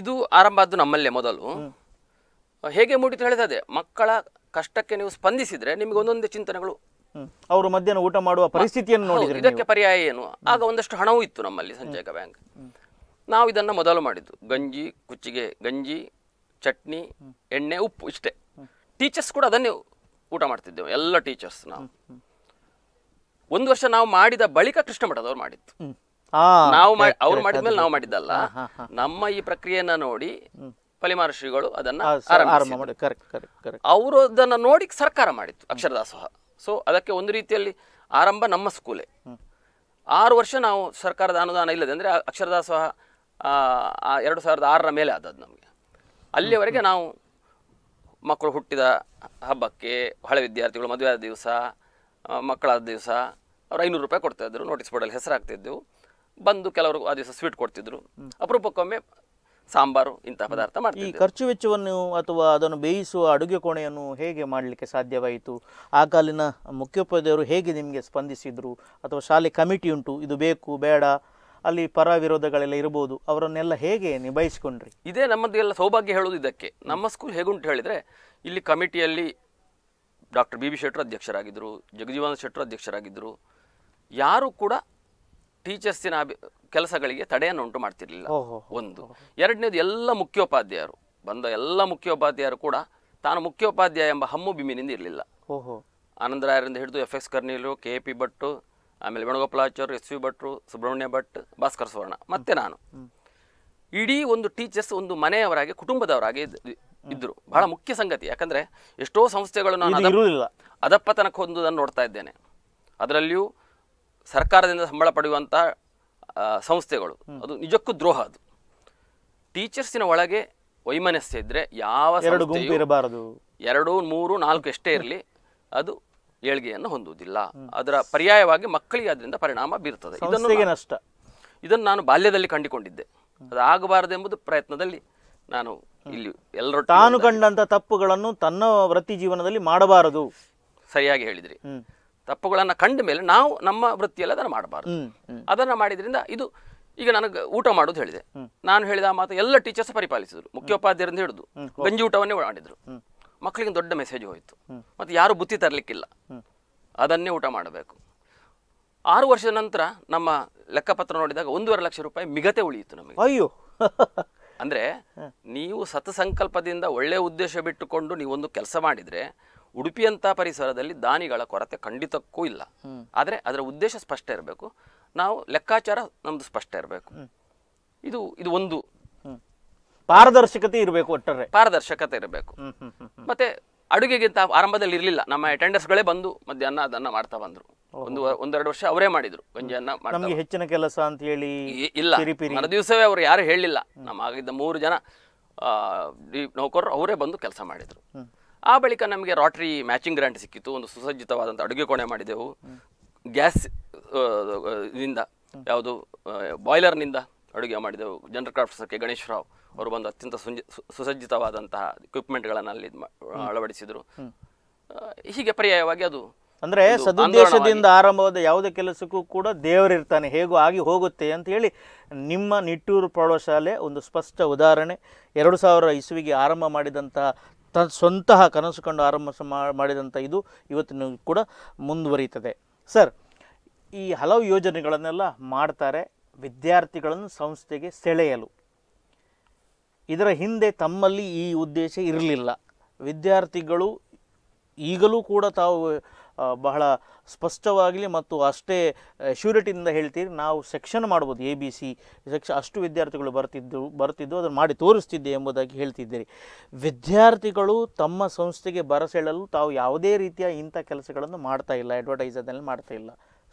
ಇದು ಆರಂಭ ಆದ್ದು ನಮ್ಮಲ್ಲೇ ಮೊದಲು ಹೇಗೆ ಮೂಡಿತು ಹೇಳಿದೆ ಮಕ್ಕಳ ಕಷ್ಟಕ್ಕೆ ನೀವು ಸ್ಪಂದಿಸಿದ್ರೆ ನಿಮಗೆ ಒಂದೊಂದು ಚಿಂತನೆಗಳು ಅವರು ಮಧ್ಯಾಹ್ನ ಊಟ ಮಾಡುವ ಪರಿಸ್ಥಿತಿಯನ್ನು ನೋಡಿದ್ರೆ ಇದಕ್ಕೆ ಪರ್ಯಾಯ ಏನು ಆಗ ಒಂದಷ್ಟು ಹಣವೂ ಇತ್ತು ನಮ್ಮಲ್ಲಿ ಸಂಜಯಕ ಬ್ಯಾಂಕ್ ನಾವು ಇದನ್ನು ಮೊದಲು ಮಾಡಿದ್ದು ಗಂಜಿ ಕುಚ್ಚಿಗೆ ಗಂಜಿ ಚಟ್ನಿ ಎಣ್ಣೆ ಉಪ್ಪು ಇಷ್ಟೇ ಟೀಚರ್ಸ್ ಕೂಡ ಅದನ್ನೇ ಊಟ ಮಾಡ್ತಿದ್ದೆವು ಎಲ್ಲ ಟೀಚರ್ಸ್ ನಾವು ಒಂದು ವರ್ಷ ನಾವು ಮಾಡಿದ ಬಳಿಕ ಕೃಷ್ಣ ಮಠದವ್ರು ಮಾಡಿದ್ದು ನಾವು ಅವ್ರು ಮಾಡಿದ್ಮೇಲೆ ನಾವು ಮಾಡಿದ್ದಲ್ಲ ನಮ್ಮ ಈ ಪ್ರಕ್ರಿಯೆಯನ್ನ ನೋಡಿ ಪಲಿಮಾರು ಶ್ರೀಗಳು ಅದನ್ನ ಆರಂಭ ಮಾಡಿ ಅವರು ಅದನ್ನ ನೋಡಿ ಸರ್ಕಾರ ಮಾಡಿತ್ತು ಅಕ್ಷರದಾಸೋಹ ಸೊ ಅದಕ್ಕೆ ಒಂದು ರೀತಿಯಲ್ಲಿ ಆರಂಭ ನಮ್ಮ ಸ್ಕೂಲೇ ಆರು ವರ್ಷ ನಾವು ಸರ್ಕಾರದ ಅನುದಾನ ಇಲ್ಲದೆ ಅಂದರೆ ಅಕ್ಷರದಾಸೋಹ ಎರಡು ಸಾವಿರದ ಆರರ ಮೇಲೆ ಆದದ್ದು ನಮಗೆ ಅಲ್ಲಿಯವರೆಗೆ ನಾವು ಮಕ್ಕಳು ಹುಟ್ಟಿದ ಹಬ್ಬಕ್ಕೆ ಹಳೆ ವಿದ್ಯಾರ್ಥಿಗಳು ಮದುವೆ ಆದ ದಿವಸ ಮಕ್ಕಳಾದ ದಿವಸ ಅವ್ರು ಐನೂರು ರೂಪಾಯಿ ಕೊಡ್ತಾಯಿದ್ರು ನೋಟಿಸ್ ಬೋರ್ಡಲ್ಲಿ ಹೆಸರು ಹಾಕ್ತಿದ್ದೆವು ಬಂದು ಕೆಲವರು ಆ ದಿವಸ ಸ್ವೀಟ್ ಕೊಡ್ತಿದ್ರು ಅಪರೂಪಕ್ಕೊಮ್ಮೆ ಸಾಂಬಾರು ಇಂತಹ ಪದಾರ್ಥ ಈ ಖರ್ಚು ವೆಚ್ಚವನ್ನು ಅಥವಾ ಅದನ್ನು ಬೇಯಿಸುವ ಅಡುಗೆ ಕೋಣೆಯನ್ನು ಹೇಗೆ ಮಾಡಲಿಕ್ಕೆ ಸಾಧ್ಯವಾಯಿತು ಆ ಕಾಲಿನ ಮುಖ್ಯೋಪಾಧ್ಯಾಯರು ಹೇಗೆ ನಿಮಗೆ ಸ್ಪಂದಿಸಿದರು ಅಥವಾ ಶಾಲೆ ಕಮಿಟಿ ಉಂಟು ಇದು ಬೇಕು ಬೇಡ ಅಲ್ಲಿ ಪರ ವಿರೋಧಗಳೆಲ್ಲ ಇರ್ಬೋದು ಅವರನ್ನೆಲ್ಲ ಹೇಗೆ ನಿಭಾಯಿಸಿಕೊಂಡ್ರಿ ಇದೇ ನಮ್ಮದು ಎಲ್ಲ ಸೌಭಾಗ್ಯ ಹೇಳೋದು ಇದಕ್ಕೆ ನಮ್ಮ ಸ್ಕೂಲ್ ಹೇಗುಂಟು ಹೇಳಿದರೆ ಇಲ್ಲಿ ಕಮಿಟಿಯಲ್ಲಿ ಡಾಕ್ಟರ್ ಬಿ ಬಿ ಶೆಟ್ಟರು ಅಧ್ಯಕ್ಷರಾಗಿದ್ದರು ಜಗಜೀವನ ಶೆಟ್ಟರು ಅಧ್ಯಕ್ಷರಾಗಿದ್ದರು ಯಾರು ಕೂಡ ಟೀಚರ್ಸಿನ ಕೆಲಸಗಳಿಗೆ ತಡೆಯನ್ನು ಉಂಟು ಮಾಡ್ತಿರಲಿಲ್ಲ ಒಂದು ಎರಡನೇದು ಎಲ್ಲ ಮುಖ್ಯೋಪಾಧ್ಯಾಯರು ಬಂದ ಎಲ್ಲ ಮುಖ್ಯೋಪಾಧ್ಯಾಯರು ಕೂಡ ತಾನು ಮುಖ್ಯೋಪಾಧ್ಯಾಯ ಎಂಬ ಹಮ್ಮು ಬಿಮ್ಮಿನಿಂದ ಇರಲಿಲ್ಲ ಆನಂದರಾಯರಿಂದ ಹಿಡಿದು ಎಫ್ ಎಸ್ ಕರ್ನೀಲು ಕೆ ಪಿ ಭಟ್ಟು ಆಮೇಲೆ ವೆಣಗೋಪಾಲಾಚಾರ್ಯರು ಎಸ್ ವಿ ಭಟ್ರು ಸುಬ್ರಹ್ಮಣ್ಯ ಭಟ್ ಭಾಸ್ಕರ್ ಸುವರ್ಣ ಮತ್ತೆ ನಾನು ಇಡೀ ಒಂದು ಟೀಚರ್ಸ್ ಒಂದು ಮನೆಯವರಾಗಿ ಕುಟುಂಬದವರಾಗಿ ಇದ್ರು ಬಹಳ ಮುಖ್ಯ ಸಂಗತಿ ಯಾಕಂದ್ರೆ ಎಷ್ಟೋ ಸಂಸ್ಥೆಗಳು ನಾನು ಅದಪ್ಪತನಕ್ಕೆ ಹೊಂದುವುದನ್ನು ನೋಡ್ತಾ ಇದ್ದೇನೆ ಅದರಲ್ಲಿಯೂ ಸರ್ಕಾರದಿಂದ ಸಂಬಳ ಪಡೆಯುವಂಥ ಸಂಸ್ಥೆಗಳು ಅದು ನಿಜಕ್ಕೂ ದ್ರೋಹ ಅದು ಟೀಚರ್ಸಿನ ಒಳಗೆ ವೈಮನಸ್ಸೆ ಇದ್ದರೆ ಯಾವ ಎರಡು ಇರಬಾರದು ಎರಡು ಮೂರು ನಾಲ್ಕು ಎಷ್ಟೇ ಇರಲಿ ಅದು ಏಳ್ಗೆಯನ್ನು ಹೊಂದುವುದಿಲ್ಲ ಅದರ ಪರ್ಯಾಯವಾಗಿ ಮಕ್ಕಳಿಗೆ ಅದರಿಂದ ಪರಿಣಾಮ ಬೀರ್ತದೆ ಇದನ್ನು ನಷ್ಟ ಇದನ್ನು ನಾನು ಬಾಲ್ಯದಲ್ಲಿ ಕಂಡುಕೊಂಡಿದ್ದೆ ಅದು ಪ್ರಯತ್ನದಲ್ಲಿ ನಾನು ಇಲ್ಲಿ ಎಲ್ಲರೂ ತಾನು ಕಂಡಂತ ತಪ್ಪುಗಳನ್ನು ತನ್ನ ವೃತ್ತಿ ಜೀವನದಲ್ಲಿ ಮಾಡಬಾರದು ಸರಿಯಾಗಿ ಹೇಳಿದ್ರಿ ತಪ್ಪುಗಳನ್ನು ಕಂಡ ಮೇಲೆ ನಾವು ನಮ್ಮ ವೃತ್ತಿಯಲ್ಲಿ ಅದನ್ನು ಮಾಡಬಾರ್ದು ಅದನ್ನು ಮಾಡಿದ್ರಿಂದ ಇದು ಈಗ ನನಗೆ ಊಟ ಮಾಡೋದು ಹೇಳಿದೆ ನಾನು ಹೇಳಿದ ಮಾತು ಎಲ್ಲ ಟೀಚರ್ಸ್ ಪರಿಪಾಲಿಸಿದ್ರು ಮುಖ್ಯೋಪಾಧ್ಯಾಯರಿಂದ ಹಿಡಿದು ಗಂಜಿ ಊಟವನ್ನೇ ಮಾಡಿದ್ರು ಮಕ್ಕಳಿಗೆ ದೊಡ್ಡ ಮೆಸೇಜ್ ಹೋಯಿತು ಮತ್ತು ಯಾರು ಬುತ್ತಿ ತರಲಿಕ್ಕಿಲ್ಲ ಅದನ್ನೇ ಊಟ ಮಾಡಬೇಕು ಆರು ವರ್ಷದ ನಂತರ ನಮ್ಮ ಲೆಕ್ಕಪತ್ರ ನೋಡಿದಾಗ ಒಂದೂವರೆ ಲಕ್ಷ ರೂಪಾಯಿ ಮಿಗತೆ ಉಳಿಯಿತು ನಮಗೆ ಅಯ್ಯೋ ಅಂದರೆ ನೀವು ಸತಸಂಕಲ್ಪದಿಂದ ಒಳ್ಳೆಯ ಉದ್ದೇಶ ಬಿಟ್ಟುಕೊಂಡು ನೀವೊಂದು ಕೆಲಸ ಮಾಡಿದರೆ ಉಡುಪಿಯಂಥ ಪರಿಸರದಲ್ಲಿ ದಾನಿಗಳ ಕೊರತೆ ಖಂಡಿತಕ್ಕೂ ಇಲ್ಲ ಆದರೆ ಅದರ ಉದ್ದೇಶ ಸ್ಪಷ್ಟ ಇರಬೇಕು ನಾವು ಲೆಕ್ಕಾಚಾರ ನಮ್ದು ಸ್ಪಷ್ಟ ಇರಬೇಕು ಇದು ಇದು ಒಂದು ಪಾರದರ್ಶಕತೆ ಇರಬೇಕು ಒಟ್ಟಾರೆ ಪಾರದರ್ಶಕತೆ ಇರಬೇಕು ಮತ್ತೆ ಅಡುಗೆಗಿಂತ ಆರಂಭದಲ್ಲಿ ಇರಲಿಲ್ಲ ನಮ್ಮ ಅಟೆಂಡರ್ಸ್ಗಳೇ ಬಂದು ಮಧ್ಯಾಹ್ನ ಅದನ್ನ ಮಾಡ್ತಾ ಬಂದ್ರು ಒಂದು ಒಂದೆರಡು ವರ್ಷ ಅವರೇ ಮಾಡಿದ್ರು ಗಂಜಿಯನ್ನ ಹೆಚ್ಚಿನ ಕೆಲಸ ಅಂತ ಹೇಳಿ ಇಲ್ಲ ಮರ ದಿವಸವೇ ಅವ್ರು ಯಾರು ಹೇಳಿಲ್ಲ ನಮ್ಮ ಆಗಿದ್ದ ಮೂರು ಜನ ನೌಕರರು ಅವರೇ ಬಂದು ಕೆಲಸ ಮಾಡಿದ್ರು ಆ ಬಳಿಕ ನಮಗೆ ರಾಟ್ರಿ ಮ್ಯಾಚಿಂಗ್ ಗ್ರ್ಯಾಂಟ್ ಸಿಕ್ಕಿತ್ತು ಒಂದು ಸುಸಜ್ಜಿತವಾದಂಥ ಅಡುಗೆ ಕೋಣೆ ಮಾಡಿದೆವು ಗ್ಯಾಸ್ ಇಂದ ಯಾವುದು ಬಾಯ್ಲರ್ನಿಂದ ಅಡುಗೆ ಮಾಡಿದೆವು ಜನರಲ್ ಸಕ್ಕೆ ಗಣೇಶ್ ರಾವ್ ಅವರು ಬಂದು ಅತ್ಯಂತ ಸುಂಜ ಸುಸಜ್ಜಿತವಾದಂತಹ ಎಕ್ವಿಪ್ಮೆಂಟ್ಗಳನ್ನು ಅಲ್ಲಿ ಅಳವಡಿಸಿದರು ಹೀಗೆ ಪರ್ಯಾಯವಾಗಿ ಅದು ಅಂದ್ರೆ ಸದುದ್ದೇಶದಿಂದ ಆರಂಭವಾದ ಯಾವುದೇ ಕೆಲಸಕ್ಕೂ ಕೂಡ ದೇವರಿರ್ತಾನೆ ಹೇಗೂ ಆಗಿ ಹೋಗುತ್ತೆ ಅಂತ ಹೇಳಿ ನಿಮ್ಮ ನಿಟ್ಟೂರು ಪ್ರೌಢಶಾಲೆ ಒಂದು ಸ್ಪಷ್ಟ ಉದಾಹರಣೆ ಎರಡು ಸಾವಿರ ಇಸುವಿಗೆ ಆರಂಭ ಮಾಡಿದಂತಹ ತನ್ನ ಸ್ವಂತಹ ಕನಸು ಕಂಡು ಆರಂಭ ಮಾಡಿದಂಥ ಇದು ಇವತ್ತಿನ ಕೂಡ ಮುಂದುವರಿಯುತ್ತದೆ ಸರ್ ಈ ಹಲವು ಯೋಜನೆಗಳನ್ನೆಲ್ಲ ಮಾಡ್ತಾರೆ ವಿದ್ಯಾರ್ಥಿಗಳನ್ನು ಸಂಸ್ಥೆಗೆ ಸೆಳೆಯಲು ಇದರ ಹಿಂದೆ ತಮ್ಮಲ್ಲಿ ಈ ಉದ್ದೇಶ ಇರಲಿಲ್ಲ ವಿದ್ಯಾರ್ಥಿಗಳು ಈಗಲೂ ಕೂಡ ತಾವು ಬಹಳ ಸ್ಪಷ್ಟವಾಗಲಿ ಮತ್ತು ಅಷ್ಟೇ ಶ್ಯೂರಿಟಿಯಿಂದ ಹೇಳ್ತೀರಿ ನಾವು ಸೆಕ್ಷನ್ ಮಾಡ್ಬೋದು ಎ ಬಿ ಸಿ ಅಷ್ಟು ವಿದ್ಯಾರ್ಥಿಗಳು ಬರ್ತಿದ್ದು ಬರ್ತಿದ್ದು ಅದನ್ನು ಮಾಡಿ ತೋರಿಸ್ತಿದ್ದೆ ಎಂಬುದಾಗಿ ಹೇಳ್ತಿದ್ದೀರಿ ವಿದ್ಯಾರ್ಥಿಗಳು ತಮ್ಮ ಸಂಸ್ಥೆಗೆ ಬರಸೆಳಲು ತಾವು ಯಾವುದೇ ರೀತಿಯ ಇಂಥ ಕೆಲಸಗಳನ್ನು ಮಾಡ್ತಾ ಇಲ್ಲ ಅಡ್ವರ್ಟೈಸದಲ್ಲಿ ಮಾಡ್ತಾ ಇಲ್ಲ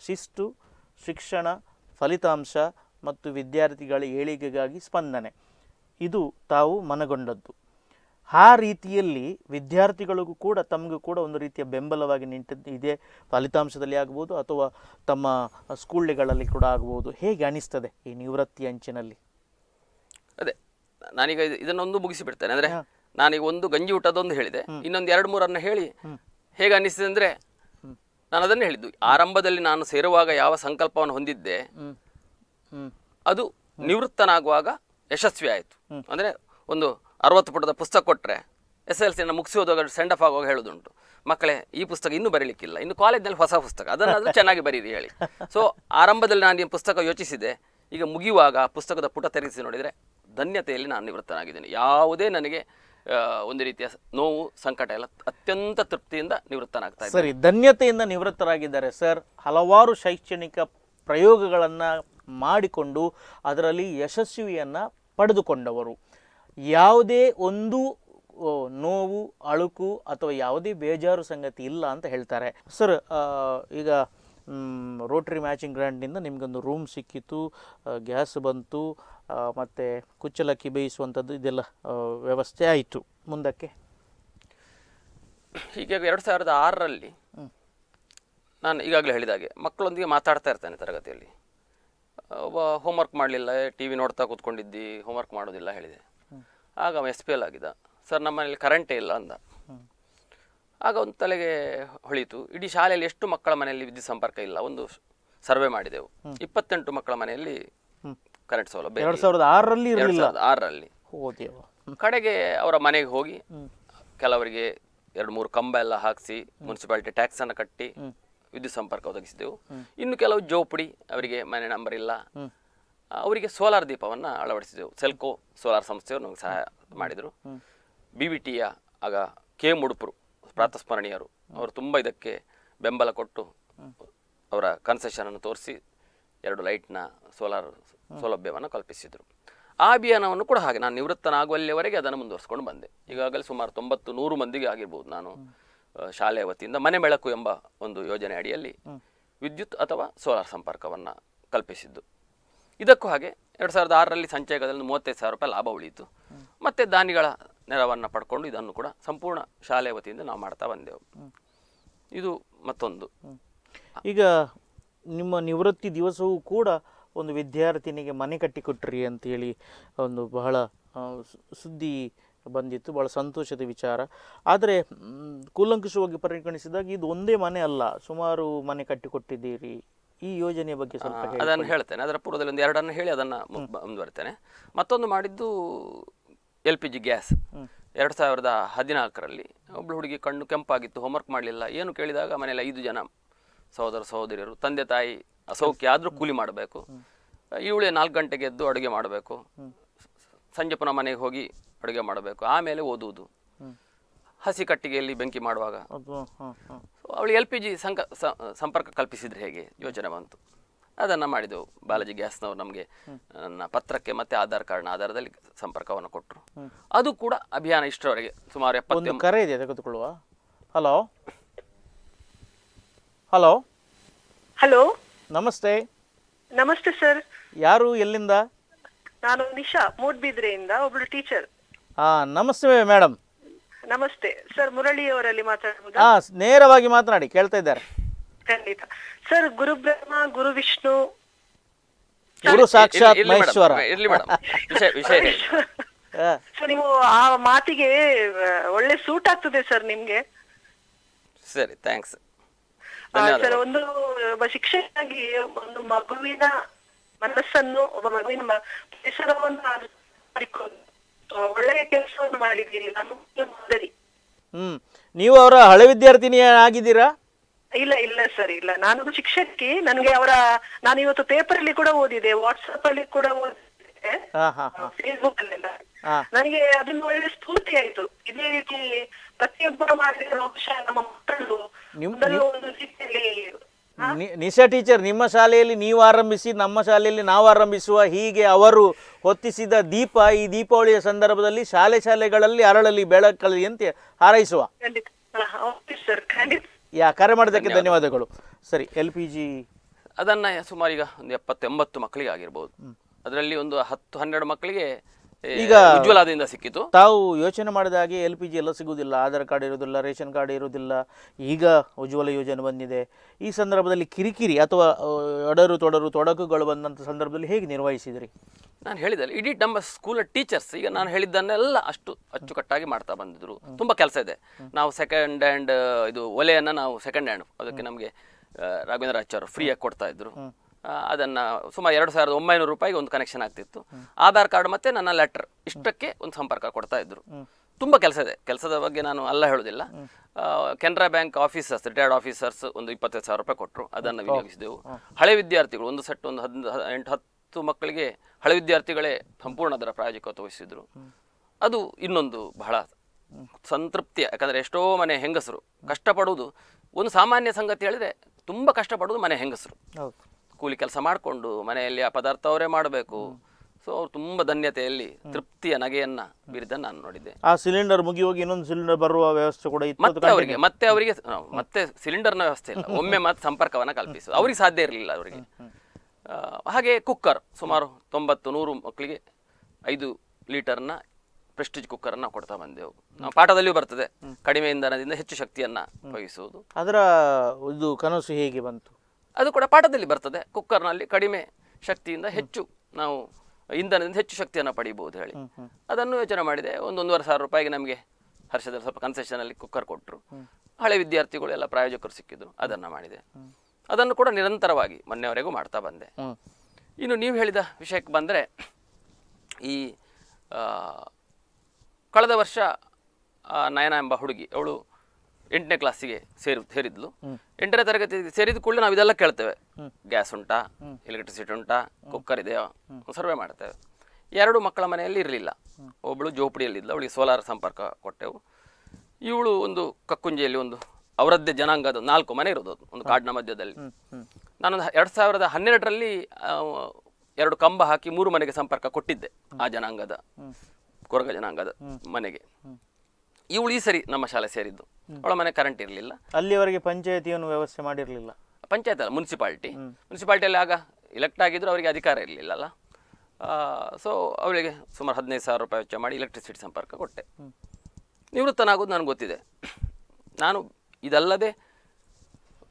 ಶಿಸ್ತು ಶಿಕ್ಷಣ ಫಲಿತಾಂಶ ಮತ್ತು ವಿದ್ಯಾರ್ಥಿಗಳ ಏಳಿಗೆಗಾಗಿ ಸ್ಪಂದನೆ ಇದು ತಾವು ಮನಗೊಂಡದ್ದು ಆ ರೀತಿಯಲ್ಲಿ ವಿದ್ಯಾರ್ಥಿಗಳಿಗೂ ಕೂಡ ತಮಗೂ ಕೂಡ ಒಂದು ರೀತಿಯ ಬೆಂಬಲವಾಗಿ ನಿಂತಿದ್ದು ಇದೇ ಫಲಿತಾಂಶದಲ್ಲಿ ಆಗ್ಬೋದು ಅಥವಾ ತಮ್ಮ ಸ್ಕೂಲ್ಗಳಲ್ಲಿ ಕೂಡ ಆಗ್ಬೋದು ಹೇಗೆ ಅನಿಸ್ತದೆ ಈ ನಿವೃತ್ತಿ ಅಂಚಿನಲ್ಲಿ ಅದೇ ನಾನೀಗ ಇದನ್ನೊಂದು ಮುಗಿಸಿ ಬಿಡ್ತೇನೆ ಅಂದರೆ ನಾನೀಗ ಒಂದು ಗಂಜಿ ಊಟದೊಂದು ಹೇಳಿದೆ ಇನ್ನೊಂದು ಎರಡು ಮೂರನ್ನು ಹೇಳಿ ಹೇಗೆ ಅನ್ನಿಸ್ತದೆ ಅಂದರೆ ನಾನು ಅದನ್ನು ಹೇಳಿದ್ದು ಆರಂಭದಲ್ಲಿ ನಾನು ಸೇರುವಾಗ ಯಾವ ಸಂಕಲ್ಪವನ್ನು ಹೊಂದಿದ್ದೆ ಅದು ನಿವೃತ್ತನಾಗುವಾಗ ಯಶಸ್ವಿ ಆಯಿತು ಅಂದರೆ ಒಂದು ಅರವತ್ತು ಪುಟದ ಪುಸ್ತಕ ಕೊಟ್ಟರೆ ಎಸ್ ಎಲ್ ಸಿಯನ್ನು ಮುಗಿಸಿ ಹೋದಾಗ ಸೆಂಡ್ ಆಫ್ ಆಗುವಾಗ ಹೇಳೋದುಂಟು ಮಕ್ಕಳೇ ಈ ಪುಸ್ತಕ ಇನ್ನೂ ಬರೀಲಿಕ್ಕಿಲ್ಲ ಇನ್ನು ಕಾಲೇಜ್ನಲ್ಲಿ ಹೊಸ ಪುಸ್ತಕ ಅದನ್ನಾದರೂ ಚೆನ್ನಾಗಿ ಬರೀರಿ ಹೇಳಿ ಸೊ ಆರಂಭದಲ್ಲಿ ನಾನು ಈ ಪುಸ್ತಕ ಯೋಚಿಸಿದೆ ಈಗ ಮುಗಿಯುವಾಗ ಪುಸ್ತಕದ ಪುಟ ತೆರೆಸಿ ನೋಡಿದರೆ ಧನ್ಯತೆಯಲ್ಲಿ ನಾನು ನಿವೃತ್ತನಾಗಿದ್ದೇನೆ ಯಾವುದೇ ನನಗೆ ಒಂದು ರೀತಿಯ ನೋವು ಸಂಕಟ ಎಲ್ಲ ಅತ್ಯಂತ ತೃಪ್ತಿಯಿಂದ ನಿವೃತ್ತನಾಗ್ತಾ ಸರಿ ಧನ್ಯತೆಯಿಂದ ನಿವೃತ್ತರಾಗಿದ್ದಾರೆ ಸರ್ ಹಲವಾರು ಶೈಕ್ಷಣಿಕ ಪ್ರಯೋಗಗಳನ್ನು ಮಾಡಿಕೊಂಡು ಅದರಲ್ಲಿ ಯಶಸ್ವಿಯನ್ನು ಪಡೆದುಕೊಂಡವರು ಯಾವುದೇ ಒಂದು ನೋವು ಅಳುಕು ಅಥವಾ ಯಾವುದೇ ಬೇಜಾರು ಸಂಗತಿ ಇಲ್ಲ ಅಂತ ಹೇಳ್ತಾರೆ ಸರ್ ಈಗ ರೋಟ್ರಿ ಮ್ಯಾಚಿಂಗ್ ಗ್ರ್ಯಾಂಡ್ನಿಂದ ನಿಮಗೊಂದು ರೂಮ್ ಸಿಕ್ಕಿತು ಗ್ಯಾಸ್ ಬಂತು ಮತ್ತು ಕುಚ್ಚಲಕ್ಕಿ ಬೇಯಿಸುವಂಥದ್ದು ಇದೆಲ್ಲ ವ್ಯವಸ್ಥೆ ಆಯಿತು ಮುಂದಕ್ಕೆ ಈಗ ಎರಡು ಸಾವಿರದ ಆರರಲ್ಲಿ ನಾನು ಈಗಾಗಲೇ ಹೇಳಿದಾಗೆ ಮಕ್ಕಳೊಂದಿಗೆ ಮಾತಾಡ್ತಾ ಇರ್ತೇನೆ ತರಗತಿಯಲ್ಲಿ ಒಬ್ಬ ಹೋಮ್ವರ್ಕ್ ಮಾಡಲಿಲ್ಲ ಟಿ ವಿ ನೋಡ್ತಾ ಕೂತ್ಕೊಂಡಿದ್ದಿ ಹೋಮ್ವರ್ಕ್ ಮಾಡೋದಿಲ್ಲ ಹೇಳಿದೆ ಆಗ ಅವ ಎಸ್ ಪಿ ಎಲ್ ಆಗಿದ್ದ ಸರ್ ನಮ್ಮ ಮನೇಲಿ ಕರೆಂಟೇ ಇಲ್ಲ ಅಂದ ಆಗ ಒಂದು ತಲೆಗೆ ಹೊಳಿತು ಇಡೀ ಶಾಲೆಯಲ್ಲಿ ಎಷ್ಟು ಮಕ್ಕಳ ಮನೆಯಲ್ಲಿ ವಿದ್ಯುತ್ ಸಂಪರ್ಕ ಇಲ್ಲ ಒಂದು ಸರ್ವೆ ಮಾಡಿದೆವು ಇಪ್ಪತ್ತೆಂಟು ಮಕ್ಕಳ ಮನೆಯಲ್ಲಿ ಕರೆಂಟ್ ಸೌಲಭ್ಯ ಎರಡು ಸಾವಿರದ ಆರರಲ್ಲಿ ಎರಡು ಆರರಲ್ಲಿ ಕಡೆಗೆ ಅವರ ಮನೆಗೆ ಹೋಗಿ ಕೆಲವರಿಗೆ ಎರಡು ಮೂರು ಕಂಬ ಎಲ್ಲ ಹಾಕಿಸಿ ಮುನ್ಸಿಪಾಲಿಟಿ ಟ್ಯಾಕ್ಸ್ ಅನ್ನು ಕಟ್ಟಿ ವಿದ್ಯುತ್ ಸಂಪರ್ಕ ಒದಗಿಸಿದೆವು ಇನ್ನು ಕೆಲವು ಜೋಪಡಿ ಅವರಿಗೆ ಮನೆ ನಂಬರ್ ಇಲ್ಲ ಅವರಿಗೆ ಸೋಲಾರ್ ದೀಪವನ್ನು ಅಳವಡಿಸಿದೆವು ಸೆಲ್ಕೋ ಸೋಲಾರ್ ಸಂಸ್ಥೆಯವರು ನಮಗೆ ಸಹಾಯ ಮಾಡಿದರು ಬಿ ವಿ ಟಿಯ ಆಗ ಕೆ ಮುಡುಪರು ಪ್ರಾತಸ್ಮರಣೀಯರು ಅವರು ತುಂಬ ಇದಕ್ಕೆ ಬೆಂಬಲ ಕೊಟ್ಟು ಅವರ ಕನ್ಸೆಷನನ್ನು ತೋರಿಸಿ ಎರಡು ಲೈಟ್ನ ಸೋಲಾರ್ ಸೌಲಭ್ಯವನ್ನು ಕಲ್ಪಿಸಿದರು ಆ ಅಭಿಯಾನವನ್ನು ಕೂಡ ಹಾಗೆ ನಾನು ನಿವೃತ್ತನಾಗುವಲ್ಲಿಯವರೆಗೆ ಅದನ್ನು ಮುಂದುವರಿಸ್ಕೊಂಡು ಬಂದೆ ಈಗಾಗಲೇ ಸುಮಾರು ತೊಂಬತ್ತು ನೂರು ಮಂದಿಗೆ ಆಗಿರ್ಬೋದು ನಾನು ಶಾಲೆಯ ವತಿಯಿಂದ ಮನೆ ಬೆಳಕು ಎಂಬ ಒಂದು ಯೋಜನೆ ಅಡಿಯಲ್ಲಿ ವಿದ್ಯುತ್ ಅಥವಾ ಸೋಲಾರ್ ಸಂಪರ್ಕವನ್ನು ಕಲ್ಪಿಸಿದ್ದು ಇದಕ್ಕೂ ಹಾಗೆ ಎರಡು ಸಾವಿರದ ಆರರಲ್ಲಿ ಸಂಚಯದಲ್ಲಿ ಮೂವತ್ತೈದು ಸಾವಿರ ರೂಪಾಯಿ ಲಾಭ ಉಳಿಯಿತು ಮತ್ತು ದಾನಿಗಳ ನೆರವನ್ನು ಪಡ್ಕೊಂಡು ಇದನ್ನು ಕೂಡ ಸಂಪೂರ್ಣ ಶಾಲೆ ವತಿಯಿಂದ ನಾವು ಮಾಡ್ತಾ ಬಂದೆವು ಇದು ಮತ್ತೊಂದು ಈಗ ನಿಮ್ಮ ನಿವೃತ್ತಿ ದಿವಸವೂ ಕೂಡ ಒಂದು ವಿದ್ಯಾರ್ಥಿನಿಗೆ ಮನೆ ಕಟ್ಟಿಕೊಟ್ರಿ ಅಂತೇಳಿ ಒಂದು ಬಹಳ ಸುದ್ದಿ ಬಂದಿತ್ತು ಭಾಳ ಸಂತೋಷದ ವಿಚಾರ ಆದರೆ ಕೂಲಂಕುಷವಾಗಿ ಪರಿಗಣಿಸಿದಾಗ ಇದು ಒಂದೇ ಮನೆ ಅಲ್ಲ ಸುಮಾರು ಮನೆ ಕಟ್ಟಿಕೊಟ್ಟಿದ್ದೀರಿ ಈ ಯೋಜನೆಯ ಬಗ್ಗೆ ಸ್ವಲ್ಪ ಅದನ್ನು ಹೇಳ್ತೇನೆ ಅದರ ಪೂರ್ವದಲ್ಲಿ ಒಂದು ಎರಡನ್ನು ಹೇಳಿ ಅದನ್ನು ಮುಂದುವರಿತೇನೆ ಮತ್ತೊಂದು ಮಾಡಿದ್ದು ಎಲ್ ಪಿ ಜಿ ಗ್ಯಾಸ್ ಎರಡು ಸಾವಿರದ ಹದಿನಾಲ್ಕರಲ್ಲಿ ಒಬ್ಳು ಹುಡುಗಿ ಕಣ್ಣು ಕೆಂಪಾಗಿತ್ತು ಹೋಮ್ವರ್ಕ್ ಮಾಡಲಿಲ್ಲ ಏನು ಕೇಳಿದಾಗ ಮನೆಯಲ್ಲಿ ಐದು ಜನ ಸಹೋದರ ಸಹೋದರಿಯರು ತಂದೆ ತಾಯಿ ಅಸೌಖ್ಯ ಆದರೂ ಕೂಲಿ ಮಾಡಬೇಕು ಇವಳೆ ನಾಲ್ಕು ಗಂಟೆಗೆ ಎದ್ದು ಅಡುಗೆ ಮಾಡಬೇಕು ಸಂಜೆ ಪುನಃ ಮನೆಗೆ ಹೋಗಿ ಅಡುಗೆ ಮಾಡಬೇಕು ಆಮೇಲೆ ಓದುವುದು ಹಸಿ ಕಟ್ಟಿಗೆಯಲ್ಲಿ ಬೆಂಕಿ ಮಾಡುವಾಗ ಅವಳು ಎಲ್ ಪಿ ಜಿ ಸಂಕ ಸಂಪರ್ಕ ಕಲ್ಪಿಸಿದ್ರೆ ಹೇಗೆ ಯೋಜನೆ ಬಂತು ಅದನ್ನು ಮಾಡಿದೆವು ಬಾಲಾಜಿ ಗ್ಯಾಸ್ನವ್ರು ನಮಗೆ ನನ್ನ ಪತ್ರಕ್ಕೆ ಮತ್ತೆ ಆಧಾರ್ ಕಾರ್ಡ್ನ ಆಧಾರದಲ್ಲಿ ಸಂಪರ್ಕವನ್ನು ಕೊಟ್ಟರು ಅದು ಕೂಡ ಅಭಿಯಾನ ಇಷ್ಟರವರೆಗೆ ಸುಮಾರು ಎಪ್ಪತ್ತು ಕರೆ ಇದೆ ತೆಗೆದುಕೊಳ್ಳುವ ಹಲೋ ಹಲೋ ಹಲೋ ನಮಸ್ತೆ ನಮಸ್ತೆ ಸರ್ ಯಾರು ಎಲ್ಲಿಂದ ನಾನು ನಿಶಾ ಮೂಡ್ಬಿದ್ರೆಯಿಂದ ಒಬ್ಬಳು ಟೀಚರ್ ಹಾ ನಮಸ್ತೆ ಮೇಡಮ್ ನಮಸ್ತೆ ಸರ್ ಮುರಳಿ ಅವರಲ್ಲಿ ಮಾತಾಡಬಹುದು ನೇರವಾಗಿ ಮಾತನಾಡಿ ಕೇಳ್ತಾ ಇದ್ದಾರೆ ಖಂಡಿತ ಸರ್ ಗುರು ಬ್ರಹ್ಮ ಗುರು ವಿಷ್ಣು ಗುರು ಸಾಕ್ಷಾತ್ ಮಹೇಶ್ವರ ನೀವು ಆ ಮಾತಿಗೆ ಒಳ್ಳೆ ಸೂಟ್ ಆಗ್ತದೆ ಸರ್ ನಿಮ್ಗೆ ಸರಿ ಥ್ಯಾಂಕ್ಸ್ ಆ, ಸರ್ ಒಂದು ಒಬ್ಬ ಶಿಕ್ಷಕನಾಗಿ ಒಂದು ಮಗುವಿನ ಮನಸ್ಸನ್ನು ಒಬ್ಬ ಮಗುವಿನ ಪರಿಸರವನ್ನು ಒಳ್ಳೆಯ ಕೆಲಸವನ್ನು ಮಾಡಿದ್ದೀರಿ ಮಾದರಿ ಹ್ಮ್ ನೀವು ಅವರ ಹಳೆ ವಿದ್ಯಾರ್ಥಿನಿ ಆಗಿದ್ದೀರಾ ಇಲ್ಲ ಇಲ್ಲ ಸರ್ ಇಲ್ಲ ನಾನು ಶಿಕ್ಷಕಿ ನನಗೆ ಅವರ ನಾನು ಇವತ್ತು ಪೇಪರ್ ಅಲ್ಲಿ ಕೂಡ ಓದಿದೆ ವಾಟ್ಸ್ಆಪ್ ಅಲ್ಲಿ ಕೂಡ ಓದಿದೆ ಫೇಸ್ಬುಕ್ ಅಲ್ಲೆಲ್ಲ ನನಗೆ ಅದನ್ನ ಒಳ್ಳೆ ಸ್ಫೂರ್ತಿ ಆಯ್ತು ಇದೇ ರೀತಿ ಪ್ರತಿಯೊಬ್ಬರು ಮಾಡಿದ ಅಂಶ ನಮ್ಮ ಮಕ್ಕಳು ಒಂದು ರೀತಿಯಲ್ಲಿ ನಿಶಾ ಟೀಚರ್ ನಿಮ್ಮ ಶಾಲೆಯಲ್ಲಿ ನೀವು ಆರಂಭಿಸಿ ನಮ್ಮ ಶಾಲೆಯಲ್ಲಿ ನಾವು ಆರಂಭಿಸುವ ಹೀಗೆ ಅವರು ಹೊತ್ತಿಸಿದ ದೀಪ ಈ ದೀಪಾವಳಿಯ ಸಂದರ್ಭದಲ್ಲಿ ಶಾಲೆ ಶಾಲೆಗಳಲ್ಲಿ ಅರಳಲಿ ಬೆಳಕಲಿ ಅಂತ ಹಾರೈಸುವ ಯಾ ಕರೆ ಮಾಡಿದ್ದಕ್ಕೆ ಧನ್ಯವಾದಗಳು ಸರಿ ಎಲ್ ಪಿ ಜಿ ಅದನ್ನು ಸುಮಾರು ಈಗ ಒಂದು ಎಪ್ಪತ್ತೆಂಬತ್ತು ಮಕ್ಕಳಿಗೆ ಆಗಿರ್ಬೋದು ಅದರಲ್ಲಿ ಒಂದು ಹತ್ತು ಹನ್ನೆರಡು ಮಕ್ಕಳಿಗೆ ಈಗ ಉಜ್ವಲಾದಿಂದ ಸಿಕ್ಕಿತು ತಾವು ಯೋಚನೆ ಮಾಡಿದಾಗೆ ಎಲ್ ಪಿ ಜಿ ಎಲ್ಲ ಸಿಗುವುದಿಲ್ಲ ಆಧಾರ್ ಕಾರ್ಡ್ ಇರುವುದಿಲ್ಲ ರೇಷನ್ ಕಾರ್ಡ್ ಇರುವುದಿಲ್ಲ ಈಗ ಉಜ್ವಲ ಯೋಜನೆ ಬಂದಿದೆ ಈ ಸಂದರ್ಭದಲ್ಲಿ ಕಿರಿಕಿರಿ ಅಥವಾ ಎಡರು ತೊಡರು ತೊಡಕುಗಳು ಬಂದಂತ ಸಂದರ್ಭದಲ್ಲಿ ಹೇಗೆ ನಿರ್ವಹಿಸಿದ್ರಿ ನಾನು ಹೇಳಿದಲ್ಲ ಇಡೀ ನಮ್ಮ ಸ್ಕೂಲ್ ಟೀಚರ್ಸ್ ಈಗ ನಾನು ಹೇಳಿದ್ದನ್ನೆಲ್ಲ ಅಷ್ಟು ಅಚ್ಚುಕಟ್ಟಾಗಿ ಮಾಡ್ತಾ ಬಂದಿದ್ರು ತುಂಬ ಕೆಲಸ ಇದೆ ನಾವು ಸೆಕೆಂಡ್ ಹ್ಯಾಂಡ್ ಇದು ಒಲೆಯನ್ನ ನಾವು ಸೆಕೆಂಡ್ ಹ್ಯಾಂಡ್ ಅದಕ್ಕೆ ನಮಗೆ ರಾಘವೇಂದ್ರ ಆಚಾರ್ಯ ಫ್ರೀಯಾಗಿ ಕೊಡ್ತಾ ಇದ್ರು ಅದನ್ನು ಸುಮಾರು ಎರಡು ಸಾವಿರದ ಒಂಬೈನೂರು ರೂಪಾಯಿಗೆ ಒಂದು ಕನೆಕ್ಷನ್ ಆಗ್ತಿತ್ತು ಆಧಾರ್ ಕಾರ್ಡ್ ಮತ್ತು ನನ್ನ ಲೆಟರ್ ಇಷ್ಟಕ್ಕೆ ಒಂದು ಸಂಪರ್ಕ ಕೊಡ್ತಾ ಇದ್ರು ತುಂಬ ಕೆಲಸ ಇದೆ ಕೆಲಸದ ಬಗ್ಗೆ ನಾನು ಅಲ್ಲ ಹೇಳೋದಿಲ್ಲ Canara bank officers retired officers ಒಂದು ಇಪ್ಪತ್ತೈದು ಸಾವಿರ ರೂಪಾಯಿ ಕೊಟ್ಟರು ಅದನ್ನು ವಿನಿಯೋಗಿಸಿದೆವು ಹಳೆ ವಿದ್ಯಾರ್ಥಿಗಳು ಒಂದು ಸೆಟ್ ಒಂದು ಹದಿನ ಎಂಟು ಹತ್ತು ಮಕ್ಕಳಿಗೆ ಹಳೆ ವಿದ್ಯಾರ್ಥಿಗಳೇ ಸಂಪೂರ್ಣ ಅದರ ಪ್ರಾಯೋಜಕತ್ವ ವಹಿಸಿದ್ರು ಅದು ಇನ್ನೊಂದು ಬಹಳ ಸಂತೃಪ್ತಿಯ ಯಾಕಂದರೆ ಎಷ್ಟೋ ಮನೆ ಹೆಂಗಸರು ಕಷ್ಟಪಡುವುದು ಒಂದು ಸಾಮಾನ್ಯ ಸಂಗತಿ ಹೇಳಿದರೆ ತುಂಬ ಕಷ್ಟಪಡೋದು ಮನೆ ಹೆಂಗಸರು ಕೂಲಿ ಕೆಲಸ ಮಾಡಿಕೊಂಡು ಮನೆಯಲ್ಲಿ ಆ ಪದಾರ್ಥ ಅವರೇ ಮಾಡಬೇಕು ಸೊ ಅವ್ರು ತುಂಬ ಧನ್ಯತೆಯಲ್ಲಿ ತೃಪ್ತಿಯ ನಗೆಯನ್ನ ಬೀರಿದನ್ನು ನಾನು ನೋಡಿದ್ದೆ ಆ ಸಿಲಿಂಡರ್ ಮುಗಿ ಹೋಗಿ ಇನ್ನೊಂದು ಸಿಲಿಂಡರ್ ಬರುವ ವ್ಯವಸ್ಥೆ ಕೂಡ ಮತ್ತೆ ಅವರಿಗೆ ಮತ್ತೆ ಅವರಿಗೆ ಮತ್ತೆ ಸಿಲಿಂಡರ್ನ ವ್ಯವಸ್ಥೆ ಇಲ್ಲ ಒಮ್ಮೆ ಮತ್ತೆ ಸಂಪರ್ಕವನ್ನು ಕಲ್ಪಿಸುದು ಅವ್ರಿಗೆ ಸಾಧ್ಯ ಇರಲಿಲ್ಲ ಅವರಿಗೆ ಹಾಗೆ ಕುಕ್ಕರ್ ಸುಮಾರು ತೊಂಬತ್ತು ನೂರು ಮಕ್ಕಳಿಗೆ ಐದು ಲೀಟರ್ನ ಪ್ರೆಸ್ಟೀಜ್ ಕುಕ್ಕರ್ ಅನ್ನ ಕೊಡ್ತಾ ಬಂದೆವು ನಾವು ಬರ್ತದೆ ಕಡಿಮೆ ಇಂಧನದಿಂದ ಹೆಚ್ಚು ಶಕ್ತಿಯನ್ನ ಉಪಯೋಗಿಸುವುದು ಅದರ ಇದು ಕನಸು ಹೇಗೆ ಬಂತು ಅದು ಕೂಡ ಪಾಠದಲ್ಲಿ ಬರ್ತದೆ ಕುಕ್ಕರ್ನಲ್ಲಿ ಕಡಿಮೆ ಶಕ್ತಿಯಿಂದ ಹೆಚ್ಚು ನಾವು ಇಂಧನದಿಂದ ಹೆಚ್ಚು ಶಕ್ತಿಯನ್ನು ಪಡೆಯಬಹುದು ಹೇಳಿ ಅದನ್ನು ಯೋಚನೆ ಮಾಡಿದೆ ಒಂದೊಂದುವರೆ ಸಾವಿರ ರೂಪಾಯಿಗೆ ನಮಗೆ ಹರ್ಷದಲ್ಲಿ ಸ್ವಲ್ಪ ಕನ್ಸೆಷನಲ್ಲಿ ಕುಕ್ಕರ್ ಕೊಟ್ಟರು ಹಳೆ ವಿದ್ಯಾರ್ಥಿಗಳು ಎಲ್ಲ ಪ್ರಾಯೋಜಕರು ಸಿಕ್ಕಿದ್ರು ಅದನ್ನು ಮಾಡಿದೆ ಅದನ್ನು ಕೂಡ ನಿರಂತರವಾಗಿ ಮೊನ್ನೆವರೆಗೂ ಮಾಡ್ತಾ ಬಂದೆ ಇನ್ನು ನೀವು ಹೇಳಿದ ವಿಷಯಕ್ಕೆ ಬಂದರೆ ಈ ಕಳೆದ ವರ್ಷ ನಯನ ಎಂಬ ಹುಡುಗಿ ಅವಳು ಎಂಟನೇ ಕ್ಲಾಸಿಗೆ ಸೇರಿ ಸೇರಿದ್ಲು ಎಂಟನೇ ತರಗತಿ ಸೇರಿದ ಕೂಡಲೇ ನಾವು ಇದೆಲ್ಲ ಕೇಳ್ತೇವೆ ಗ್ಯಾಸ್ ಉಂಟಾ ಎಲೆಕ್ಟ್ರಿಸಿಟಿ ಉಂಟಾ ಕುಕ್ಕರ್ ಇದೆಯಾ ಸರ್ವೆ ಮಾಡ್ತೇವೆ ಎರಡು ಮಕ್ಕಳ ಮನೆಯಲ್ಲಿ ಇರಲಿಲ್ಲ ಒಬ್ಬಳು ಜೋಪಡಿಯಲ್ಲಿದ್ಲು ಅವಳಿಗೆ ಸೋಲಾರ್ ಸಂಪರ್ಕ ಕೊಟ್ಟೆವು ಇವಳು ಒಂದು ಕಕ್ಕುಂಜಿಯಲ್ಲಿ ಒಂದು ಅವರದ್ದೇ ಜನಾಂಗದ ನಾಲ್ಕು ಮನೆ ಇರೋದು ಒಂದು ಕಾಡಿನ ಮಧ್ಯದಲ್ಲಿ ನಾನೊಂದು ಎರಡು ಸಾವಿರದ ಹನ್ನೆರಡರಲ್ಲಿ ಎರಡು ಕಂಬ ಹಾಕಿ ಮೂರು ಮನೆಗೆ ಸಂಪರ್ಕ ಕೊಟ್ಟಿದ್ದೆ ಆ ಜನಾಂಗದ ಕೊರಗ ಜನಾಂಗದ ಮನೆಗೆ ಇವಳು ಈ ಸರಿ ನಮ್ಮ ಶಾಲೆ ಸೇರಿದ್ದು ಅವಳ ಮನೆ ಕರೆಂಟ್ ಇರಲಿಲ್ಲ ಅಲ್ಲಿವರೆಗೆ ಪಂಚಾಯತಿಯನ್ನು ವ್ಯವಸ್ಥೆ ಮಾಡಿರಲಿಲ್ಲ ಪಂಚಾಯತ್ ಅಲ್ಲ ಮುನ್ಸಿಪಾಲ್ಟಿ ಮುನ್ಸಿಪಾಲ್ಟಿಯಲ್ಲಿ ಆಗ ಎಲೆಕ್ಟ್ ಆಗಿದ್ರು ಅವರಿಗೆ ಅಧಿಕಾರ ಇರಲಿಲ್ಲಲ್ಲ ಸೊ ಅವಳಿಗೆ ಸುಮಾರು ಹದಿನೈದು ಸಾವಿರ ರೂಪಾಯಿ ವೆಚ್ಚ ಮಾಡಿ ಎಲೆಕ್ಟ್ರಿಸಿಟಿ ಸಂಪರ್ಕ ಕೊಟ್ಟೆ ನಿವೃತ್ತನಾಗೋದು ನನಗೆ ಗೊತ್ತಿದೆ ನಾನು ಇದಲ್ಲದೆ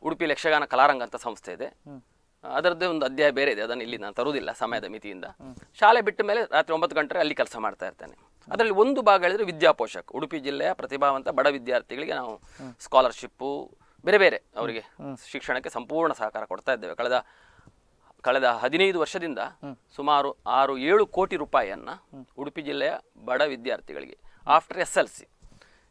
ಉಡುಪಿ ಯಕ್ಷಗಾನ ಕಲಾರಂಗ ಅಂತ ಸಂಸ್ಥೆ ಇದೆ ಅದರದ್ದೇ ಒಂದು ಅಧ್ಯಾಯ ಬೇರೆ ಇದೆ ಅದನ್ನು ಇಲ್ಲಿ ನಾನು ತರುವುದಿಲ್ಲ ಸಮಯದ ಮಿತಿಯಿಂದ ಶಾಲೆ ಬಿಟ್ಟ ಮೇಲೆ ರಾತ್ರಿ ಒಂಬತ್ತು ಗಂಟೆ ಅಲ್ಲಿ ಕೆಲಸ ಮಾಡ್ತಾ ಇರ್ತೇನೆ ಅದರಲ್ಲಿ ಒಂದು ಭಾಗ ಹೇಳಿದ್ರೆ ವಿದ್ಯಾಪೋಷಕ್ ಉಡುಪಿ ಜಿಲ್ಲೆಯ ಪ್ರತಿಭಾವಂತ ಬಡ ವಿದ್ಯಾರ್ಥಿಗಳಿಗೆ ನಾವು ಸ್ಕಾಲರ್ಶಿಪ್ಪು ಬೇರೆ ಬೇರೆ ಅವರಿಗೆ ಶಿಕ್ಷಣಕ್ಕೆ ಸಂಪೂರ್ಣ ಸಹಕಾರ ಕೊಡ್ತಾ ಇದ್ದೇವೆ ಕಳೆದ ಕಳೆದ ಹದಿನೈದು ವರ್ಷದಿಂದ ಸುಮಾರು ಆರು ಏಳು ಕೋಟಿ ರೂಪಾಯಿಯನ್ನು ಉಡುಪಿ ಜಿಲ್ಲೆಯ ಬಡ ವಿದ್ಯಾರ್ಥಿಗಳಿಗೆ after S L C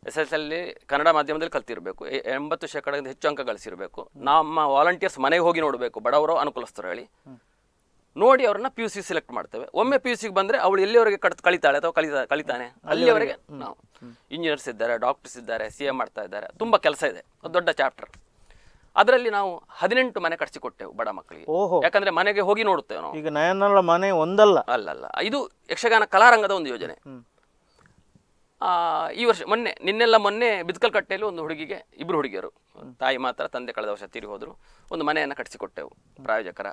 S L ಸಿಯಲ್ಲಿ ಕನ್ನಡ ಮಾಧ್ಯಮದಲ್ಲಿ ಕಲ್ತಿರಬೇಕು ಎಂಬತ್ತು ಶೇಕಡದಿಂದ ಹೆಚ್ಚು ಅಂಕ ಗಳಿಸಿರಬೇಕು ನಮ್ಮ ವಾಲಂಟಿಯರ್ಸ್ ಮನೆಗೆ ಹೋಗಿ ನೋಡಬೇಕು ಬಡವರು ಅನುಕೂಲಸ್ಥರು ಹೇಳಿ ನೋಡಿ ಅವರನ್ನ ಪಿ ಯು ಸಿ ಸೆಲೆಕ್ಟ್ ಮಾಡ್ತೇವೆ ಒಮ್ಮೆ ಪಿ ಯು ಸಿಗೆ ಬಂದರೆ ಅವಳು ಎಲ್ಲಿವರೆಗೆ ಕಟ್ ಕಲಿತಾಳೆ ಅಥವಾ ಕಲಿತಾ ಕಲಿತಾನೆ ಅಲ್ಲಿಯವರೆಗೆ ನಾವು ಇಂಜಿನಿಯರ್ಸ್ ಇದ್ದಾರೆ ಡಾಕ್ಟರ್ಸ್ ಇದ್ದಾರೆ ಸಿ ಎ ಮಾಡ್ತಾ ಇದ್ದಾರೆ ತುಂಬ ಕೆಲಸ ಇದೆ ದೊಡ್ಡ ಚಾಪ್ಟರ್ ಅದರಲ್ಲಿ ನಾವು ಹದಿನೆಂಟು ಮನೆ ಕೊಟ್ಟೆವು ಬಡ ಮಕ್ಕಳಿಗೆ ಯಾಕಂದ್ರೆ ಮನೆಗೆ ಹೋಗಿ ನೋಡುತ್ತೇವೆ ನಾವು ಈಗ ನಯನಲ್ಲ ಮನೆ ಒಂದಲ್ಲ ಅಲ್ಲ ಇದು ಯಕ್ಷಗಾನ ಕಲಾರಂಗದ ಒಂದು ಯೋಜನೆ ಈ ವರ್ಷ ಮೊನ್ನೆ ನಿನ್ನೆಲ್ಲ ಮೊನ್ನೆ ಬಿದ್ಕಲ್ ಕಟ್ಟೆಯಲ್ಲಿ ಒಂದು ಹುಡುಗಿಗೆ ಇಬ್ಬರು ಹುಡುಗಿಯರು ತಾಯಿ ಮಾತ್ರ ತಂದೆ ಕಳೆದ ವರ್ಷ ತೀರಿ ಹೋದರು ಒಂದು ಮನೆಯನ್ನು ಕಟ್ಟಿಸಿಕೊಟ್ಟೆವು ಪ್ರಾಯೋಜಕರ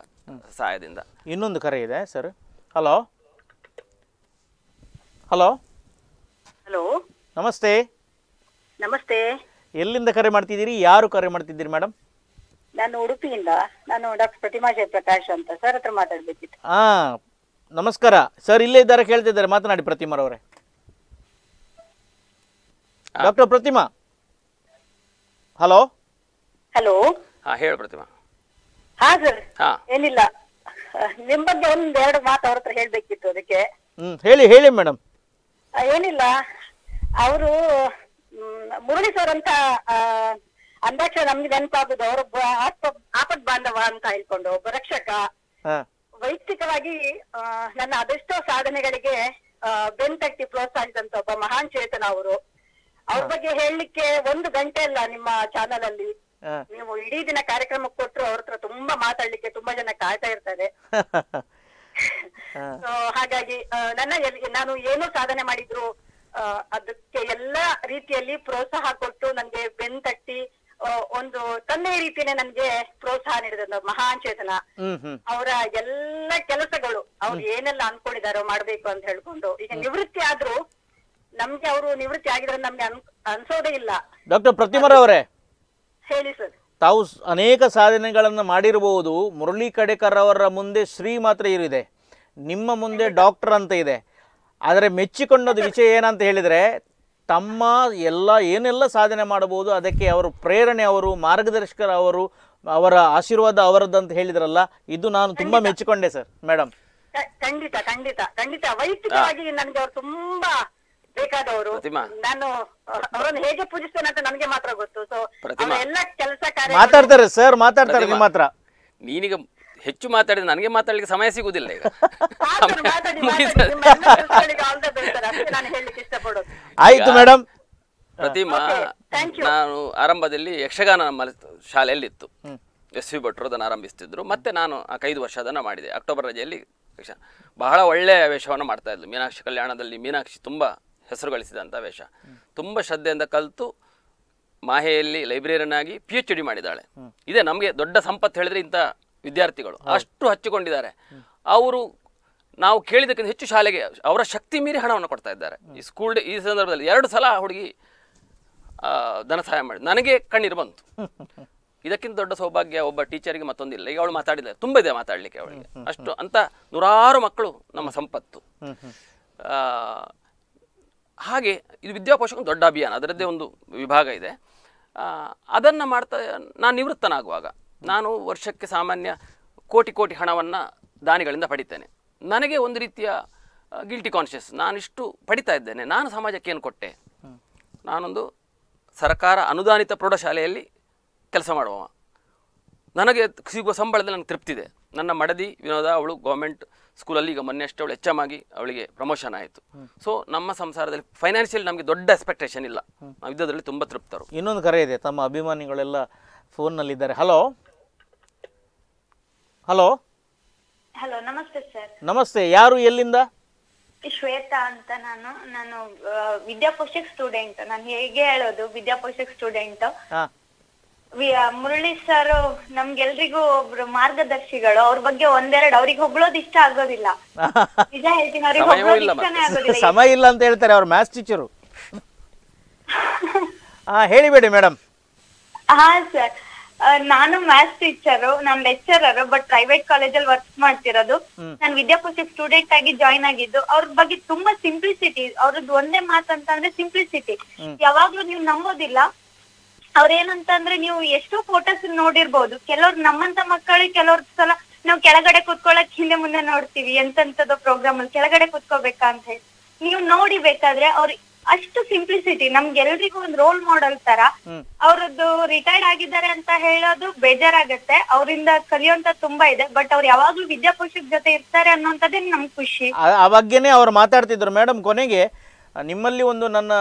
ಸಹಾಯದಿಂದ ಇನ್ನೊಂದು ಕರೆ ಇದೆ ಸರ್ ಹಲೋ ಹಲೋ ಹಲೋ ನಮಸ್ತೆ ನಮಸ್ತೆ ಎಲ್ಲಿಂದ ಕರೆ ಮಾಡ್ತಿದ್ದೀರಿ ಯಾರು ಕರೆ ಮಾಡ್ತಿದ್ದೀರಿ ಮೇಡಮ್ ನಾನು ಉಡುಪಿಯಿಂದ ನಾನು ಡಾಕ್ಟರ್ ಪ್ರತಿಮಾ ಜಯಪ್ರಕಾಶ್ ಅಂತ ಸರ್ ಹತ್ರ ಮಾತಾಡ್ಬೇಕಿತ್ತು ಹಾ ನಮಸ್ಕಾರ ಸರ್ ಇಲ್ಲೇ ಇದ್ದಾರೆ ಕೇಳ್ತಿದ್ದಾರೆ ಮಾತನಾಡಿ ಪ್ರತಿಮಾರವರೇ ಡಾಕ್ಟರ್ ಪ್ರತಿಮಾ ಹಲೋ ಹಲೋ ಹಾ ಹೇಳಿ ಪ್ರತಿಮಾ ಹಾ ಸರ್ ಏನಿಲ್ಲ ನಿಮ್ ಬಗ್ಗೆ ಒಂದ್ ಎರಡು ಮಾತು ಅವ್ರ ಹತ್ರ ಹೇಳ್ಬೇಕಿತ್ತು ಅದಕ್ಕೆ ಹ್ಮ್ ಹೇಳಿ ಹೇಳಿ ಮೇಡಮ್ ಏನಿಲ್ಲ ಅವರು ಮುರಳಿ ಸರ್ ಅಂತ ಅಂದಾಕ್ಷ ನಮ್ಗೆ ನೆನಪಾಗುದು ಅವರು ಆತ್ಮ ಆಪದ್ ಬಾಂಧವ ಅಂತ ಹೇಳ್ಕೊಂಡು ಒಬ್ಬ ರಕ್ಷಕ ವೈಯಕ್ತಿಕವಾಗಿ ನನ್ನ ಅದೆಷ್ಟೋ ಸಾಧನೆಗಳಿಗೆ ಬೆನ್ ತಟ್ಟಿ ಪ್ರೋತ್ಸಾಹಿಸಿದಂತ ಒಬ್ಬ ಮಹಾನ್ ಚೇತನ ಅವರು ಅವ್ರ ಬಗ್ಗೆ ಹೇಳಲಿಕ್ಕೆ ಒಂದು ಗಂಟೆ ಅಲ್ಲ ನಿಮ್ಮ ಚಾನಲ್ ಅಲ್ಲಿ ನೀವು ಇಡೀ ದಿನ ಕಾರ್ಯಕ್ರಮ ಕೊಟ್ಟರು ಅವ್ರ ಹತ್ರ ತುಂಬಾ ಮಾತಾಡ್ಲಿಕ್ಕೆ ತುಂಬಾ ಜನ ಕಾಯ್ತಾ ಇರ್ತಾರೆ ಹಾಗಾಗಿ ನನ್ನ ನಾನು ಏನು ಸಾಧನೆ ಮಾಡಿದ್ರು ಅದಕ್ಕೆ ಎಲ್ಲಾ ರೀತಿಯಲ್ಲಿ ಪ್ರೋತ್ಸಾಹ ಕೊಟ್ಟು ನನ್ಗೆ ಬೆನ್ ತಟ್ಟಿ ಒಂದು ತಂದೆ ರೀತಿನೇ ನನ್ಗೆ ಪ್ರೋತ್ಸಾಹ ನೀಡಿದ ಮಹಾನ್ ಚೇತನ ಅವರ ಎಲ್ಲ ಕೆಲಸಗಳು ಅವ್ರು ಏನೆಲ್ಲ ಅನ್ಕೊಂಡಿದಾರೋ ಮಾಡ್ಬೇಕು ಅಂತ ಹೇಳ್ಕೊಂಡು ಈಗ ನಿವೃತ್ತಿ ಆದ್ರೂ ನಮ್ಗೆ ಅವರು ನಿವೃತ್ತಿ ಆಗಿದ್ರೆ ನಮ್ಗೆ ಅನ್ಸೋದೇ ಇಲ್ಲ ಡಾಕ್ಟರ್ ಪ್ರತಿಮರ ಅವರೇ ಹೇಳಿ ಸರ್ ತಾವು ಅನೇಕ ಸಾಧನೆಗಳನ್ನು ಮಾಡಿರಬಹುದು ಮುರಳಿ ಕಡೆಕರ್ ಅವರ ಮುಂದೆ ಶ್ರೀ ಮಾತ್ರ ಇರಿದೆ ನಿಮ್ಮ ಮುಂದೆ ಡಾಕ್ಟರ್ ಅಂತ ಇದೆ ಆದರೆ ಮೆಚ್ಚಿಕೊಂಡದ ವಿಷಯ ಏನಂತ ಹೇಳಿದರೆ ತಮ್ಮ ಎಲ್ಲ ಏನೆಲ್ಲ ಸಾಧನೆ ಮಾಡಬಹುದು ಅದಕ್ಕೆ ಅವರು ಪ್ರೇರಣೆ ಅವರು ಮಾರ್ಗದರ್ಶಕರ ಅವರು ಅವರ ಆಶೀರ್ವಾದ ಅವರದ್ದು ಅಂತ ಹೇಳಿದ್ರಲ್ಲ ಇದು ನಾನು ತುಂಬಾ ಮೆಚ್ಚಿಕೊಂಡೆ ಸರ್ ಮೇಡಮ್ ಖಂಡಿತ ಖಂಡಿತ ಖಂಡಿತ ವೈಯಕ್ತಿಕವಾಗಿ ನನಗೆ ಅವರು ತುಂಬಾ ಬೇಕಾದವರು ನಾನು ಅವರನ್ನು ಹೇಗೆ ಪೂಜಿಸ್ತೇನೆ ಅಂತ ನನಗೆ ಮಾತ್ರ ಗೊತ್ತು ಸೊ ಎಲ್ಲ ಕೆಲಸ ಮಾತಾಡ್ತಾರೆ ಸರ್ ಮಾತಾಡ್ತಾರೆ ನಿಮ್ಮ ಹತ್ರ ನೀನೀಗ ಹೆಚ್ಚು ಮಾತಾಡಿದ್ರೆ ನನಗೆ ಮಾತಾಡ್ಲಿಕ್ಕೆ ಸಮಯ ಸಿಗುದಿಲ್ಲ ಆಯ್ತು ಮೇಡಮ್ ಪ್ರತಿಮಾ ನಾನು ಆರಂಭದಲ್ಲಿ ಯಕ್ಷಗಾನ ನಮ್ಮ ಶಾಲೆಯಲ್ಲಿತ್ತು ಎಸ್ ವಿ ಭಟ್ರು ಅದನ್ನು ಆರಂಭಿಸ್ತಿದ್ರು ಮತ್ತೆ ನಾನು ಆ ಐದು ವರ್ಷ ಅದನ್ನು ಮಾಡಿದೆ ಅಕ್ಟೋಬರ್ ರಜೆಯಲ್ಲಿ ಬಹಳ ಒಳ್ಳೆಯ ವೇಷವನ್ನು ಮಾಡ್ತಾ ಇದ್ಲು ಮೀನಾಕ್ಷಿ ಕಲ್ಯಾಣದಲ್ಲಿ ಮೀನಾಕ್ಷಿ ತುಂಬ ಹೆಸರು ಗಳಿಸಿದಂಥ ವೇಷ ತುಂಬ ಶ್ರದ್ಧೆಯಿಂದ ಕಲಿತು ಮಾಹೆಯಲ್ಲಿ ಲೈಬ್ರೇರಿಯನ್ ಆಗಿ ಪಿ ಎಚ್ ಡಿ ಮಾಡಿದ್ದಾಳೆ ಇದೇ ನಮಗೆ ದೊಡ್ಡ ಸಂಪತ್ತು ಹೇಳಿದ್ರೆ ಇಂಥ ವಿದ್ಯಾರ್ಥಿಗಳು ಅಷ್ಟು ಹಚ್ಚಿಕೊಂಡಿದ್ದಾರೆ ಅವರು ನಾವು ಕೇಳಿದಕ್ಕಿಂತ ಹೆಚ್ಚು ಶಾಲೆಗೆ ಅವರ ಶಕ್ತಿ ಮೀರಿ ಹಣವನ್ನು ಕೊಡ್ತಾ ಇದ್ದಾರೆ ಈ ಸ್ಕೂಲ್ ಈ ಸಂದರ್ಭದಲ್ಲಿ ಎರಡು ಸಲ ಹುಡುಗಿ ಧನ ಸಹಾಯ ಮಾಡಿ ನನಗೆ ಕಣ್ಣೀರು ಬಂತು ಇದಕ್ಕಿಂತ ದೊಡ್ಡ ಸೌಭಾಗ್ಯ ಒಬ್ಬ ಟೀಚರಿಗೆ ಮತ್ತೊಂದಿಲ್ಲ ಈಗ ಅವಳು ಮಾತಾಡಿದ್ದಾರೆ ತುಂಬ ಇದೆ ಮಾತಾಡಲಿಕ್ಕೆ ಅವಳಿಗೆ ಅಷ್ಟು ಅಂತ ನೂರಾರು ಮಕ್ಕಳು ನಮ್ಮ ಸಂಪತ್ತು ಹಾಗೆ ಇದು ಒಂದು ದೊಡ್ಡ ಅಭಿಯಾನ ಅದರದ್ದೇ ಒಂದು ವಿಭಾಗ ಇದೆ ಅದನ್ನು ಮಾಡ್ತಾ ನಾನು ನಿವೃತ್ತನಾಗುವಾಗ ನಾನು ವರ್ಷಕ್ಕೆ ಸಾಮಾನ್ಯ ಕೋಟಿ ಕೋಟಿ ಹಣವನ್ನು ದಾನಿಗಳಿಂದ ಪಡಿತೇನೆ ನನಗೆ ಒಂದು ರೀತಿಯ ಗಿಲ್ಟಿ ಕಾನ್ಷಿಯಸ್ ನಾನಿಷ್ಟು ಪಡಿತಾ ಇದ್ದೇನೆ ನಾನು ಸಮಾಜಕ್ಕೆ ಏನು ಕೊಟ್ಟೆ ನಾನೊಂದು ಸರ್ಕಾರ ಅನುದಾನಿತ ಪ್ರೌಢಶಾಲೆಯಲ್ಲಿ ಕೆಲಸ ಮಾಡುವ ನನಗೆ ಸಿಗುವ ಸಂಬಳದಲ್ಲಿ ನನಗೆ ತೃಪ್ತಿದೆ ನನ್ನ ಮಡದಿ ವಿನೋದ ಅವಳು ಗೌರ್ಮೆಂಟ್ ಸ್ಕೂಲಲ್ಲಿ ಈಗ ಮೊನ್ನೆ ಅಷ್ಟೇ ಅವಳು ಎಚ್ ಎಮ್ ಆಗಿ ಅವಳಿಗೆ ಪ್ರಮೋಷನ್ ಆಯಿತು ಸೊ ನಮ್ಮ ಸಂಸಾರದಲ್ಲಿ ಫೈನಾನ್ಷಿಯಲ್ ನಮಗೆ ದೊಡ್ಡ ಎಕ್ಸ್ಪೆಕ್ಟೇಷನ್ ಇಲ್ಲ ನಾವು ಇದ್ದದ್ರಲ್ಲಿ ತುಂಬ ತೃಪ್ತರು ಇನ್ನೊಂದು ಕರೆ ಇದೆ ತಮ್ಮ ಅಭಿಮಾನಿಗಳೆಲ್ಲ ಫೋನ್ನಲ್ಲಿದ್ದಾರೆ ಹಲೋ ಹಲೋ ಹಲೋ ನಮಸ್ತೆ ಸರ್ ನಮಸ್ತೆ ಯಾರು ಎಲ್ಲಿಂದ ಶ್ವೇತಾ ಅಂತ ನಾನು ನಾನು ವಿದ್ಯಾಪೋಷಕ್ ಸ್ಟೂಡೆಂಟ್ ನಾನು ಹೇಗೆ ಹೇಳೋದು ವಿದ್ಯಾಪೋಷಕ್ ಸ್ಟೂಡೆಂಟ್ ಮುರಳಿ ಸರ್ ನಮ್ಗೆಲ್ರಿಗೂ ಒಬ್ರು ಮಾರ್ಗದರ್ಶಿಗಳು ಅವ್ರ ಬಗ್ಗೆ ಒಂದೆರಡು ಅವ್ರಿಗೆ ಹೊಗಳೋದ್ ಇಷ್ಟ ಆಗೋದಿಲ್ಲ ನಿಜ ಹೇಳ್ತೀನಿ ಅವ್ರಿಗೆ ಸಮಯ ಇಲ್ಲ ಅಂತ ಹೇಳ್ತಾರೆ ಅವ್ರ ಮ್ಯಾಥ್ಸ್ ಟೀಚರು ಹೇಳಿ ಮೇಡಮ್ ಹಾ ಸರ್ ನಾನು ಮ್ಯಾಥ್ಸ್ ಟೀಚರು ನಾನ್ ಲೆಕ್ಚರರ್ ಬಟ್ ಪ್ರೈವೇಟ್ ಕಾಲೇಜಲ್ಲಿ ವರ್ಕ್ ಮಾಡ್ತಿರೋದು ನಾನು ವಿದ್ಯಾಪುಸ್ತಿ ಸ್ಟೂಡೆಂಟ್ ಆಗಿ ಜಾಯ್ನ್ ಆಗಿದ್ದು ಅವ್ರ ಬಗ್ಗೆ ತುಂಬಾ ಸಿಂಪ್ಲಿಸಿಟಿ ಅವ್ರದ್ದು ಒಂದೇ ಅಂದ್ರೆ ಸಿಂಪ್ಲಿಸಿಟಿ ಯಾವಾಗ್ಲೂ ನೀವು ನಂಬೋದಿಲ್ಲ ಅಂದ್ರೆ ನೀವು ಎಷ್ಟೋ ಫೋಟೋಸ್ ನೋಡಿರ್ಬೋದು ಕೆಲವ್ರು ನಮ್ಮಂತ ಮಕ್ಕಳಿಗೆ ಕೆಲವ್ರ ಸಲ ನಾವು ಕೆಳಗಡೆ ಕುತ್ಕೊಳಕ್ ಹಿಂದೆ ಮುಂದೆ ನೋಡ್ತೀವಿ ಎಂತೆಂತದ ಪ್ರೋಗ್ರಾಮ್ ಅಲ್ಲಿ ಕೆಳಗಡೆ ಕುತ್ಕೋಬೇಕಂತ ಅಂತ ಹೇಳಿ ನೀವು ನೋಡಿ ಬೇಕಾದ್ರೆ ಅವ್ರ ಅಷ್ಟು ಸಿಂಪ್ಲಿಸಿಟಿ ನಮ್ಗೆಲ್ರಿಗೂ ಒಂದ್ ರೋಲ್ ಮಾಡೆಲ್ ತರ ಅವ್ರದ್ದು ರಿಟೈರ್ಡ್ ಆಗಿದ್ದಾರೆ ಅಂತ ಹೇಳೋದು ಬೇಜಾರಾಗತ್ತೆ ಅವರಿಂದ ಕಲಿಯೋಂತ ತುಂಬಾ ಇದೆ ಬಟ್ ಅವ್ರು ಯಾವಾಗ್ಲೂ ವಿದ್ಯಾಪೋಷಕ ಜೊತೆ ಇರ್ತಾರೆ ಅನ್ನೋಂಥದ್ದೇ ನಮ್ ಖುಷಿ ಅವಾಗೇನೆ ಅವ್ರು ಮಾತಾಡ್ತಿದ್ರು ಮೇಡಮ್ ಕೊನೆಗೆ ನಿಮ್ಮಲ್ಲಿ ಒಂದು ನನ್ನ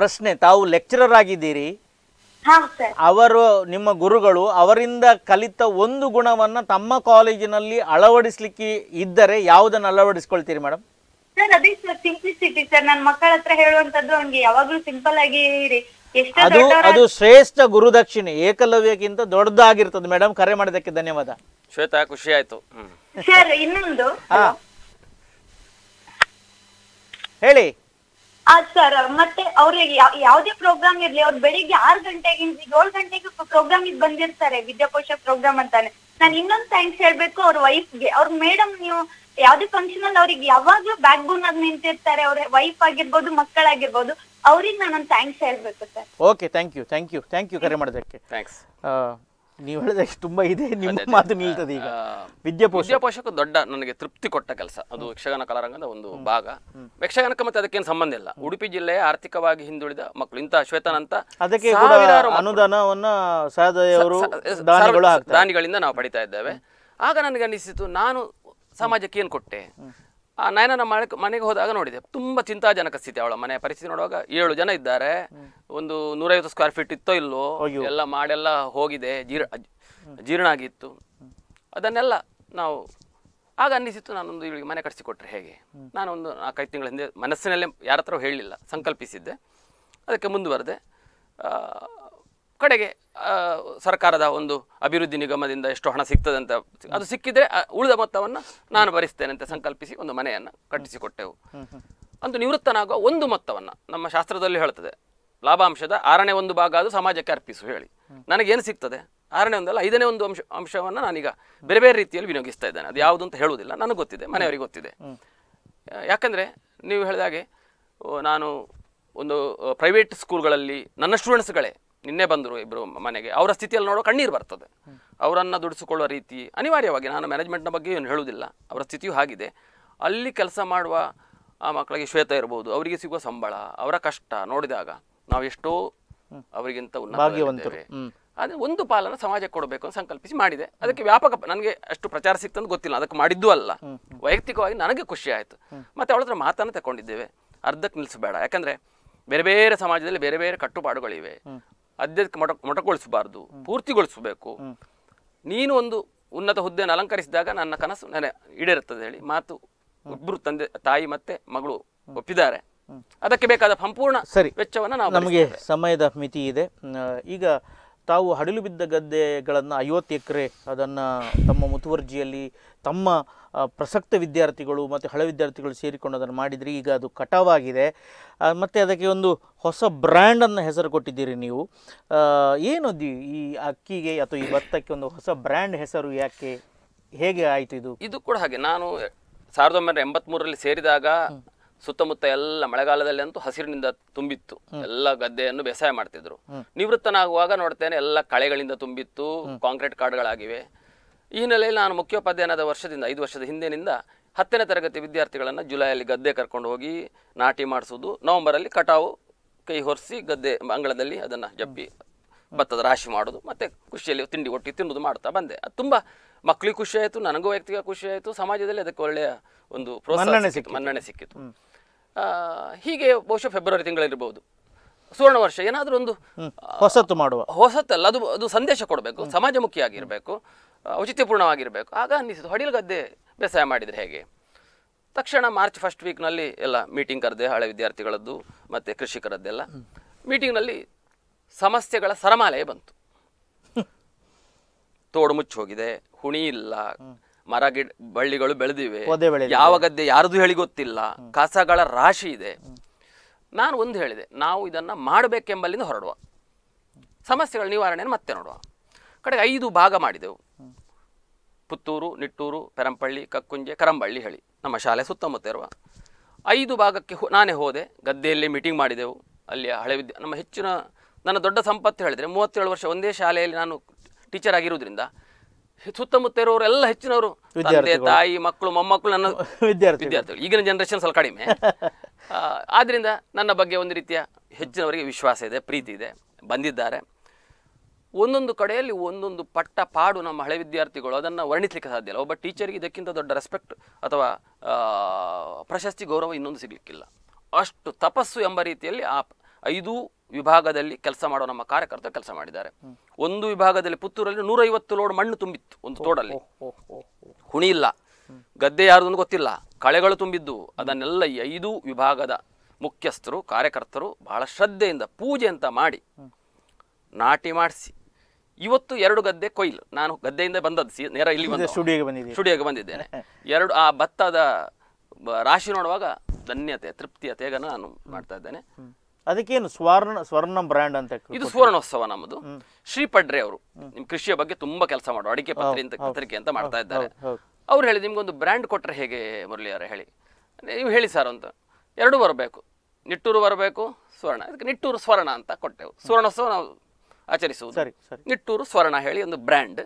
ಪ್ರಶ್ನೆ ತಾವು ಲೆಕ್ಚರರ್ ಆಗಿದ್ದೀರಿ ಅವರು ನಿಮ್ಮ ಗುರುಗಳು ಅವರಿಂದ ಕಲಿತ ಒಂದು ಗುಣವನ್ನ ತಮ್ಮ ಕಾಲೇಜಿನಲ್ಲಿ ಅಳವಡಿಸ್ಲಿಕ್ಕೆ ಇದ್ದರೆ ಯಾವ್ದನ್ನ ಅಳವಡಿಸ್ಕೊಳ್ತೀರಿ ಮೇಡಮ್ ಸರ್ ಸರ್ ಹೇಳುವಂತದ್ದು ಸಿಂಪಲ್ ಆಗಿ ಅದು ಅದು ಶ್ರೇಷ್ಠ ಗುರುದಕ್ಷಿಣೆ ಏಕಲವ್ಯಕ್ಕಿಂತ ದೊಡ್ಡದಾಗಿರ್ತದೆ ಮೇಡಮ್ ಕರೆ ಮಾಡಿದಕ್ಕೆ ಧನ್ಯವಾದ ಶ್ವೇತಾ ಖುಷಿ ಆಯ್ತು ಸರ್ ಇನ್ನೊಂದು ಹೇಳಿ ಆ ಸರ್ ಮತ್ತೆ ಅವ್ರಿಗೆ ಯಾವ್ದೇ ಪ್ರೋಗ್ರಾಮ್ ಇರ್ಲಿ ಅವ್ರು ಬೆಳಿಗ್ಗೆ ಆರು ಗಂಟೆಗೆ ಏಳು ಗಂಟೆಗೆ ಪ್ರೋಗ್ರಾಮ್ ಗೆ ಬಂದಿರ್ತಾರೆ ವಿದ್ಯಾಕೋಶ ಪ್ರೋಗ್ರಾಮ್ ಅಂತಾನೆ ನಾನು ಇನ್ನೊಂದು ಥ್ಯಾಂಕ್ಸ್ ಹೇಳ್ಬೇಕು ಅವ್ರ ವೈಫ್ಗೆ ಅವ್ರ ಮೇಡಮ್ ನೀವು ಯಾವ್ದೇ ಫಂಕ್ಷನ್ ಅಲ್ಲಿ ಅವ್ರಿಗೆ ಯಾವಾಗ್ಲೂ ಬ್ಯಾಕ್ ಬೋನ್ ಆಗಿ ನಿಂತಿರ್ತಾರೆ ಅವ್ರ ವೈಫ್ ಆಗಿರ್ಬೋದು ಮಕ್ಕಳಾಗಿರ್ಬೋದು ಅವ್ರಿಗೆ ನಾನೊಂದು ಥ್ಯಾಂಕ್ಸ್ ಹೇಳ್ಬೇಕು sir okay thank you thank you thank you ಕರೆ ಮಾಡೋದಕ್ಕೆ ಥ್ಯಾಂಕ್ಸ್ ನೀವು ಹೇಳಿದಾಗ ತುಂಬಾ ಇದೆ ನಿಮ್ಮ ಮಾತು ನಿಲ್ತದೆ ಈಗ ವಿದ್ಯಾಪೋಷ ವಿದ್ಯಾಪೋಷಕ ದೊಡ್ಡ ನನಗೆ ತೃಪ್ತಿ ಕೊಟ್ಟ ಕೆಲಸ ಅದು ಯಕ್ಷಗಾನ ಕಲಾರಂಗದ ಒಂದು ಭಾಗ ಯಕ್ಷಗಾನಕ್ಕೆ ಮತ್ತೆ ಅದಕ್ಕೇನು ಸಂಬಂಧ ಇಲ್ಲ ಉಡುಪಿ ಜಿಲ್ಲೆಯ ಆರ್ಥಿಕವಾಗಿ ಹಿಂದುಳಿದ ಮಕ್ಕಳು ಇಂತಹ ಶ್ವೇತನಂತ ಅದಕ್ಕೆ ಅನುದಾನವನ್ನ ದಾನಿಗಳಿಂದ ನಾವು ಪಡಿತಾ ಇದ್ದೇವೆ ಆಗ ನನಗೆ ಅನಿಸಿತು ನಾನು ಸಮಾಜಕ್ಕೆ ಏನು ಕೊಟ್ಟೆ ನಾಯನ ನಮ್ಮ ಮನೆ ಮನೆಗೆ ಹೋದಾಗ ನೋಡಿದೆ ತುಂಬ ಚಿಂತಾಜನಕ ಸ್ಥಿತಿ ಅವಳ ಮನೆ ಪರಿಸ್ಥಿತಿ ನೋಡುವಾಗ ಏಳು ಜನ ಇದ್ದಾರೆ ಒಂದು ನೂರೈವತ್ತು ಸ್ಕ್ವೇರ್ ಫೀಟ್ ಇತ್ತೋ ಇಲ್ಲೋ ಎಲ್ಲ ಮಾಡೆಲ್ಲ ಹೋಗಿದೆ ಜೀರ್ಣ ಜೀರ್ಣ ಆಗಿತ್ತು ಅದನ್ನೆಲ್ಲ ನಾವು ಆಗ ಅನ್ನಿಸಿತ್ತು ನಾನೊಂದು ಇವಳಿಗೆ ಮನೆ ಕಟ್ಟಿಸಿಕೊಟ್ರೆ ಹೇಗೆ ನಾನು ನಾನೊಂದು ನಾಲ್ಕೈದು ತಿಂಗಳ ಹಿಂದೆ ಮನಸ್ಸಿನಲ್ಲೇ ಯಾರ ಹತ್ರ ಹೇಳಲಿಲ್ಲ ಸಂಕಲ್ಪಿಸಿದ್ದೆ ಅದಕ್ಕೆ ಮುಂದುವರೆದೆ ಕಡೆಗೆ ಸರ್ಕಾರದ ಒಂದು ಅಭಿವೃದ್ಧಿ ನಿಗಮದಿಂದ ಎಷ್ಟು ಹಣ ಅಂತ ಅದು ಸಿಕ್ಕಿದ್ರೆ ಉಳಿದ ಮೊತ್ತವನ್ನು ನಾನು ಭರಿಸ್ತೇನೆ ಅಂತ ಸಂಕಲ್ಪಿಸಿ ಒಂದು ಮನೆಯನ್ನು ಕಟ್ಟಿಸಿಕೊಟ್ಟೆವು ಅಂತ ನಿವೃತ್ತನಾಗುವ ಒಂದು ಮೊತ್ತವನ್ನು ನಮ್ಮ ಶಾಸ್ತ್ರದಲ್ಲಿ ಹೇಳ್ತದೆ ಲಾಭಾಂಶದ ಆರನೇ ಒಂದು ಭಾಗ ಅದು ಸಮಾಜಕ್ಕೆ ಅರ್ಪಿಸು ಹೇಳಿ ನನಗೇನು ಸಿಗ್ತದೆ ಆರನೇ ಒಂದಲ್ಲ ಐದನೇ ಒಂದು ಅಂಶ ಅಂಶವನ್ನು ನಾನೀಗ ಬೇರೆ ಬೇರೆ ರೀತಿಯಲ್ಲಿ ವಿನಿಯೋಗಿಸ್ತಾ ಇದ್ದೇನೆ ಅದು ಯಾವುದು ಅಂತ ಹೇಳುವುದಿಲ್ಲ ನನಗೆ ಗೊತ್ತಿದೆ ಮನೆಯವರಿಗೆ ಗೊತ್ತಿದೆ ಯಾಕಂದರೆ ನೀವು ಹೇಳಿದಾಗೆ ನಾನು ಒಂದು ಪ್ರೈವೇಟ್ ಸ್ಕೂಲ್ಗಳಲ್ಲಿ ನನ್ನ ಸ್ಟೂಡೆಂಟ್ಸ್ಗಳೇ ನಿನ್ನೆ ಬಂದರು ಇಬ್ಬರು ಮನೆಗೆ ಅವರ ಸ್ಥಿತಿಯಲ್ಲಿ ನೋಡೋ ಕಣ್ಣೀರು ಬರ್ತದೆ ಅವರನ್ನು ದುಡಿಸಿಕೊಳ್ಳುವ ರೀತಿ ಅನಿವಾರ್ಯವಾಗಿ ನಾನು ಮ್ಯಾನೇಜ್ಮೆಂಟ್ನ ಬಗ್ಗೆ ಏನು ಹೇಳುವುದಿಲ್ಲ ಅವರ ಸ್ಥಿತಿಯೂ ಆಗಿದೆ ಅಲ್ಲಿ ಕೆಲಸ ಮಾಡುವ ಆ ಮಕ್ಕಳಿಗೆ ಶ್ವೇತ ಇರ್ಬೋದು ಅವರಿಗೆ ಸಿಗುವ ಸಂಬಳ ಅವರ ಕಷ್ಟ ನೋಡಿದಾಗ ನಾವು ಎಷ್ಟೋ ಅವರಿಗಿಂತ ಉನ್ನತವಾಗಿದ್ದೇವೆ ಅದೇ ಒಂದು ಪಾಲನ್ನು ಸಮಾಜಕ್ಕೆ ಕೊಡಬೇಕು ಅಂತ ಸಂಕಲ್ಪಿಸಿ ಮಾಡಿದೆ ಅದಕ್ಕೆ ವ್ಯಾಪಕ ನನಗೆ ಅಷ್ಟು ಪ್ರಚಾರ ಸಿಕ್ತಂತ ಗೊತ್ತಿಲ್ಲ ಅದಕ್ಕೆ ಮಾಡಿದ್ದು ಅಲ್ಲ ವೈಯಕ್ತಿಕವಾಗಿ ನನಗೆ ಖುಷಿ ಆಯಿತು ಮತ್ತು ಅವಳ ಹತ್ರ ಮಾತನ್ನು ತಗೊಂಡಿದ್ದೇವೆ ಅರ್ಧಕ್ಕೆ ನಿಲ್ಲಿಸಬೇಡ ಯಾಕಂದರೆ ಬೇರೆ ಬೇರೆ ಸಮಾಜದಲ್ಲಿ ಬೇರೆ ಬೇರೆ ಕಟ್ಟುಪಾಡುಗಳಿವೆ ಅಧ್ಯಕ್ಷ ಮೊಟ ಮೊಟಗೊಳಿಸಬಾರ್ದು ಪೂರ್ತಿಗೊಳಿಸಬೇಕು ನೀನು ಒಂದು ಉನ್ನತ ಹುದ್ದೆಯನ್ನು ಅಲಂಕರಿಸಿದಾಗ ನನ್ನ ಕನಸು ನೆನೆ ಈಡೇರುತ್ತದೆ ಹೇಳಿ ಮಾತು ಒಬ್ಬರು ತಂದೆ ತಾಯಿ ಮತ್ತೆ ಮಗಳು ಒಪ್ಪಿದ್ದಾರೆ ಅದಕ್ಕೆ ಬೇಕಾದ ಸಂಪೂರ್ಣ ಸರಿ ವೆಚ್ಚವನ್ನು ನಾವು ನಮಗೆ ಸಮಯದ ಮಿತಿ ಇದೆ ಈಗ ತಾವು ಹಡಿಲು ಬಿದ್ದ ಗದ್ದೆಗಳನ್ನು ಐವತ್ತು ಎಕರೆ ಅದನ್ನು ತಮ್ಮ ಮುತುವರ್ಜಿಯಲ್ಲಿ ತಮ್ಮ ಪ್ರಸಕ್ತ ವಿದ್ಯಾರ್ಥಿಗಳು ಮತ್ತು ಹಳೆ ವಿದ್ಯಾರ್ಥಿಗಳು ಸೇರಿಕೊಂಡು ಅದನ್ನು ಮಾಡಿದರೆ ಈಗ ಅದು ಕಟಾವಾಗಿದೆ ಮತ್ತು ಅದಕ್ಕೆ ಒಂದು ಹೊಸ ಬ್ರ್ಯಾಂಡನ್ನು ಹೆಸರು ಕೊಟ್ಟಿದ್ದೀರಿ ನೀವು ಏನು ಈ ಅಕ್ಕಿಗೆ ಅಥವಾ ಈ ಭತ್ತಕ್ಕೆ ಒಂದು ಹೊಸ ಬ್ರ್ಯಾಂಡ್ ಹೆಸರು ಯಾಕೆ ಹೇಗೆ ಆಯಿತು ಇದು ಇದು ಕೂಡ ಹಾಗೆ ನಾನು ಸಾವಿರದ ಒಂಬೈನೂರ ಎಂಬತ್ತ್ಮೂರರಲ್ಲಿ ಸೇರಿದಾಗ ಸುತ್ತಮುತ್ತ ಎಲ್ಲ ಮಳೆಗಾಲದಲ್ಲಿ ಅಂತೂ ಹಸಿರಿನಿಂದ ತುಂಬಿತ್ತು ಎಲ್ಲ ಗದ್ದೆಯನ್ನು ಬೇಸಾಯ ಮಾಡ್ತಿದ್ರು ನಿವೃತ್ತನಾಗುವಾಗ ನೋಡ್ತೇನೆ ಎಲ್ಲ ಕಳೆಗಳಿಂದ ತುಂಬಿತ್ತು ಕಾಂಕ್ರೀಟ್ ಕಾರ್ಡ್ಗಳಾಗಿವೆ ಈ ಹಿನ್ನೆಲೆಯಲ್ಲಿ ನಾನು ಮುಖ್ಯೋಪಾಧ್ಯಾಯನಾದ ವರ್ಷದಿಂದ ಐದು ವರ್ಷದ ಹಿಂದಿನಿಂದ ಹತ್ತನೇ ತರಗತಿ ವಿದ್ಯಾರ್ಥಿಗಳನ್ನು ಜುಲೈಯಲ್ಲಿ ಗದ್ದೆ ಕರ್ಕೊಂಡು ಹೋಗಿ ನಾಟಿ ಮಾಡಿಸೋದು ನವೆಂಬರಲ್ಲಿ ಕಟಾವು ಕೈ ಹೊರಿಸಿ ಗದ್ದೆ ಅಂಗಳದಲ್ಲಿ ಅದನ್ನು ಜಬ್ಬಿ ಭತ್ತದ ರಾಶಿ ಮಾಡೋದು ಮತ್ತು ಖುಷಿಯಲ್ಲಿ ತಿಂಡಿ ಒಟ್ಟಿ ತಿನ್ನೋದು ಮಾಡ್ತಾ ಬಂದೆ ಅದು ತುಂಬ ಮಕ್ಕಳಿಗೆ ಖುಷಿಯಾಯಿತು ನನಗೂ ವೈಯಕ್ತಿಕ ಖುಷಿ ಸಮಾಜದಲ್ಲಿ ಅದಕ್ಕೆ ಒಳ್ಳೆಯ ಒಂದು ಪ್ರೋತ್ಸಾಹ ಮನ್ನಣೆ ಸಿಕ್ಕಿತು ಹೀಗೆ ಬಹುಶಃ ಫೆಬ್ರವರಿ ತಿಂಗಳಿರ್ಬೋದು ಸುವರ್ಣ ವರ್ಷ ಏನಾದರೂ ಒಂದು ಹೊಸತ್ತು ಮಾಡುವ ಹೊಸತ್ತಲ್ಲ ಅದು ಅದು ಸಂದೇಶ ಕೊಡಬೇಕು ಸಮಾಜಮುಖಿಯಾಗಿರಬೇಕು ಔಚಿತ್ಯಪೂರ್ಣವಾಗಿರಬೇಕು ಆಗ ಅನ್ನಿಸಿತು ಹೊಡಿಲು ಗದ್ದೆ ಬೇಸಾಯ ಮಾಡಿದರೆ ಹೇಗೆ ತಕ್ಷಣ ಮಾರ್ಚ್ ಫಸ್ಟ್ ವೀಕ್ನಲ್ಲಿ ಎಲ್ಲ ಮೀಟಿಂಗ್ ಕರೆದೆ ಹಳೆ ವಿದ್ಯಾರ್ಥಿಗಳದ್ದು ಮತ್ತು ಕೃಷಿಕರದ್ದೆಲ್ಲ ಮೀಟಿಂಗ್ನಲ್ಲಿ ಸಮಸ್ಯೆಗಳ ಸರಮಾಲೆಯೇ ಬಂತು ತೋಡು ಮುಚ್ಚಿ ಹೋಗಿದೆ ಹುಣಿ ಇಲ್ಲ ಮರ ಗಿಡ ಬಳ್ಳಿಗಳು ಬೆಳೆದಿವೆ ಯಾವ ಗದ್ದೆ ಯಾರದು ಹೇಳಿ ಗೊತ್ತಿಲ್ಲ ಕಸಗಳ ರಾಶಿ ಇದೆ ನಾನು ಒಂದು ಹೇಳಿದೆ ನಾವು ಇದನ್ನು ಮಾಡಬೇಕೆಂಬಲ್ಲಿಂದ ಹೊರಡುವ ಸಮಸ್ಯೆಗಳ ನಿವಾರಣೆಯನ್ನು ಮತ್ತೆ ನೋಡುವ ಕಡೆಗೆ ಐದು ಭಾಗ ಮಾಡಿದೆವು ಪುತ್ತೂರು ನಿಟ್ಟೂರು ಪೆರಂಪಳ್ಳಿ ಕಕ್ಕುಂಜೆ ಕರಂಬಳ್ಳಿ ಹೇಳಿ ನಮ್ಮ ಶಾಲೆ ಸುತ್ತಮುತ್ತ ಇರುವ ಐದು ಭಾಗಕ್ಕೆ ನಾನೇ ಹೋದೆ ಗದ್ದೆಯಲ್ಲಿ ಮೀಟಿಂಗ್ ಮಾಡಿದೆವು ಅಲ್ಲಿ ಹಳೆ ವಿದ್ಯಾ ನಮ್ಮ ಹೆಚ್ಚಿನ ನನ್ನ ದೊಡ್ಡ ಸಂಪತ್ತು ಹೇಳಿದರೆ ಮೂವತ್ತೇಳು ವರ್ಷ ಒಂದೇ ಶಾಲೆಯಲ್ಲಿ ನಾನು ಟೀಚರ್ ಆಗಿರೋದ್ರಿಂದ ಸುತ್ತಮುತ್ತ ಇರೋರೆಲ್ಲ ಹೆಚ್ಚಿನವರು ತಂದೆ ತಾಯಿ ಮಕ್ಕಳು ಮೊಮ್ಮಕ್ಕಳು ನನ್ನ ವಿದ್ಯಾರ್ಥಿ ವಿದ್ಯಾರ್ಥಿಗಳು ಈಗಿನ ಜನ್ರೇಷನ್ ಸ್ವಲ್ಪ ಕಡಿಮೆ ಆದ್ದರಿಂದ ನನ್ನ ಬಗ್ಗೆ ಒಂದು ರೀತಿಯ ಹೆಚ್ಚಿನವರಿಗೆ ವಿಶ್ವಾಸ ಇದೆ ಪ್ರೀತಿ ಇದೆ ಬಂದಿದ್ದಾರೆ ಒಂದೊಂದು ಕಡೆಯಲ್ಲಿ ಒಂದೊಂದು ಪಟ್ಟ ಪಾಡು ನಮ್ಮ ಹಳೆ ವಿದ್ಯಾರ್ಥಿಗಳು ಅದನ್ನು ವರ್ಣಿಸಲಿಕ್ಕೆ ಸಾಧ್ಯ ಇಲ್ಲ ಒಬ್ಬ ಟೀಚರಿಗೆ ಇದಕ್ಕಿಂತ ದೊಡ್ಡ ರೆಸ್ಪೆಕ್ಟ್ ಅಥವಾ ಪ್ರಶಸ್ತಿ ಗೌರವ ಇನ್ನೊಂದು ಸಿಗಲಿಕ್ಕಿಲ್ಲ ಅಷ್ಟು ತಪಸ್ಸು ಎಂಬ ರೀತಿಯಲ್ಲಿ ಆ ಐದು ವಿಭಾಗದಲ್ಲಿ ಕೆಲಸ ಮಾಡೋ ನಮ್ಮ ಕಾರ್ಯಕರ್ತರು ಕೆಲಸ ಮಾಡಿದ್ದಾರೆ ಒಂದು ವಿಭಾಗದಲ್ಲಿ ಪುತ್ತೂರಲ್ಲಿ ನೂರೈವತ್ತು ಲೋಡ್ ಮಣ್ಣು ತುಂಬಿತ್ತು ಒಂದು ತೋಡಲ್ಲಿ ಹುಣಿ ಇಲ್ಲ ಗದ್ದೆ ಯಾರ್ದು ಗೊತ್ತಿಲ್ಲ ಕಳೆಗಳು ತುಂಬಿದ್ದು ಅದನ್ನೆಲ್ಲ ಐದು ವಿಭಾಗದ ಮುಖ್ಯಸ್ಥರು ಕಾರ್ಯಕರ್ತರು ಬಹಳ ಶ್ರದ್ಧೆಯಿಂದ ಪೂಜೆ ಅಂತ ಮಾಡಿ ನಾಟಿ ಮಾಡಿಸಿ ಇವತ್ತು ಎರಡು ಗದ್ದೆ ಕೊಯ್ಲು ನಾನು ಗದ್ದೆಯಿಂದ ಬಂದದ್ದು ಸಿ ನೇರ ಇಲ್ಲಿ ಸ್ಟುಡಿಯೋಗೆ ಬಂದಿದ್ದೇನೆ ಎರಡು ಆ ಭತ್ತದ ರಾಶಿ ನೋಡುವಾಗ ಧನ್ಯತೆ ತೃಪ್ತಿಯ ತೇಗನ ನಾನು ಮಾಡ್ತಾ ಇದ್ದೇನೆ ಅದಕ್ಕೇನು ಸ್ವರ್ಣ ಸ್ವರ್ಣ ಬ್ರ್ಯಾಂಡ್ ಅಂತ ಇದು ಸುವರ್ಣೋತ್ಸವ ನಮ್ಮದು ಶ್ರೀ ಪಡ್ರೆ ಅವರು ನಿಮ್ ಕೃಷಿಯ ಬಗ್ಗೆ ತುಂಬಾ ಕೆಲಸ ಮಾಡುವ ಅಡಿಕೆ ಅಂತ ಪತ್ರಿಕೆ ಅಂತ ಮಾಡ್ತಾ ಇದ್ದಾರೆ ಅವ್ರು ಹೇಳಿ ಒಂದು ಬ್ರ್ಯಾಂಡ್ ಕೊಟ್ರೆ ಹೇಗೆ ಮುರಳಿ ಹೇಳಿ ನೀವು ಹೇಳಿ ಸರ್ ಅಂತ ಎರಡು ಬರಬೇಕು ನಿಟ್ಟೂರು ಬರಬೇಕು ಸ್ವರ್ಣ ಅದಕ್ಕೆ ನಿಟ್ಟೂರು ಸ್ವರ್ಣ ಅಂತ ಕೊಟ್ಟೆವು ಸುವರ್ಣೋತ್ಸವ ನಾವು ಆಚರಿಸುವುದು ಸರಿ ನಿಟ್ಟೂರು ಸ್ವರ್ಣ ಹೇಳಿ ಒಂದು ಬ್ರ್ಯಾಂಡ್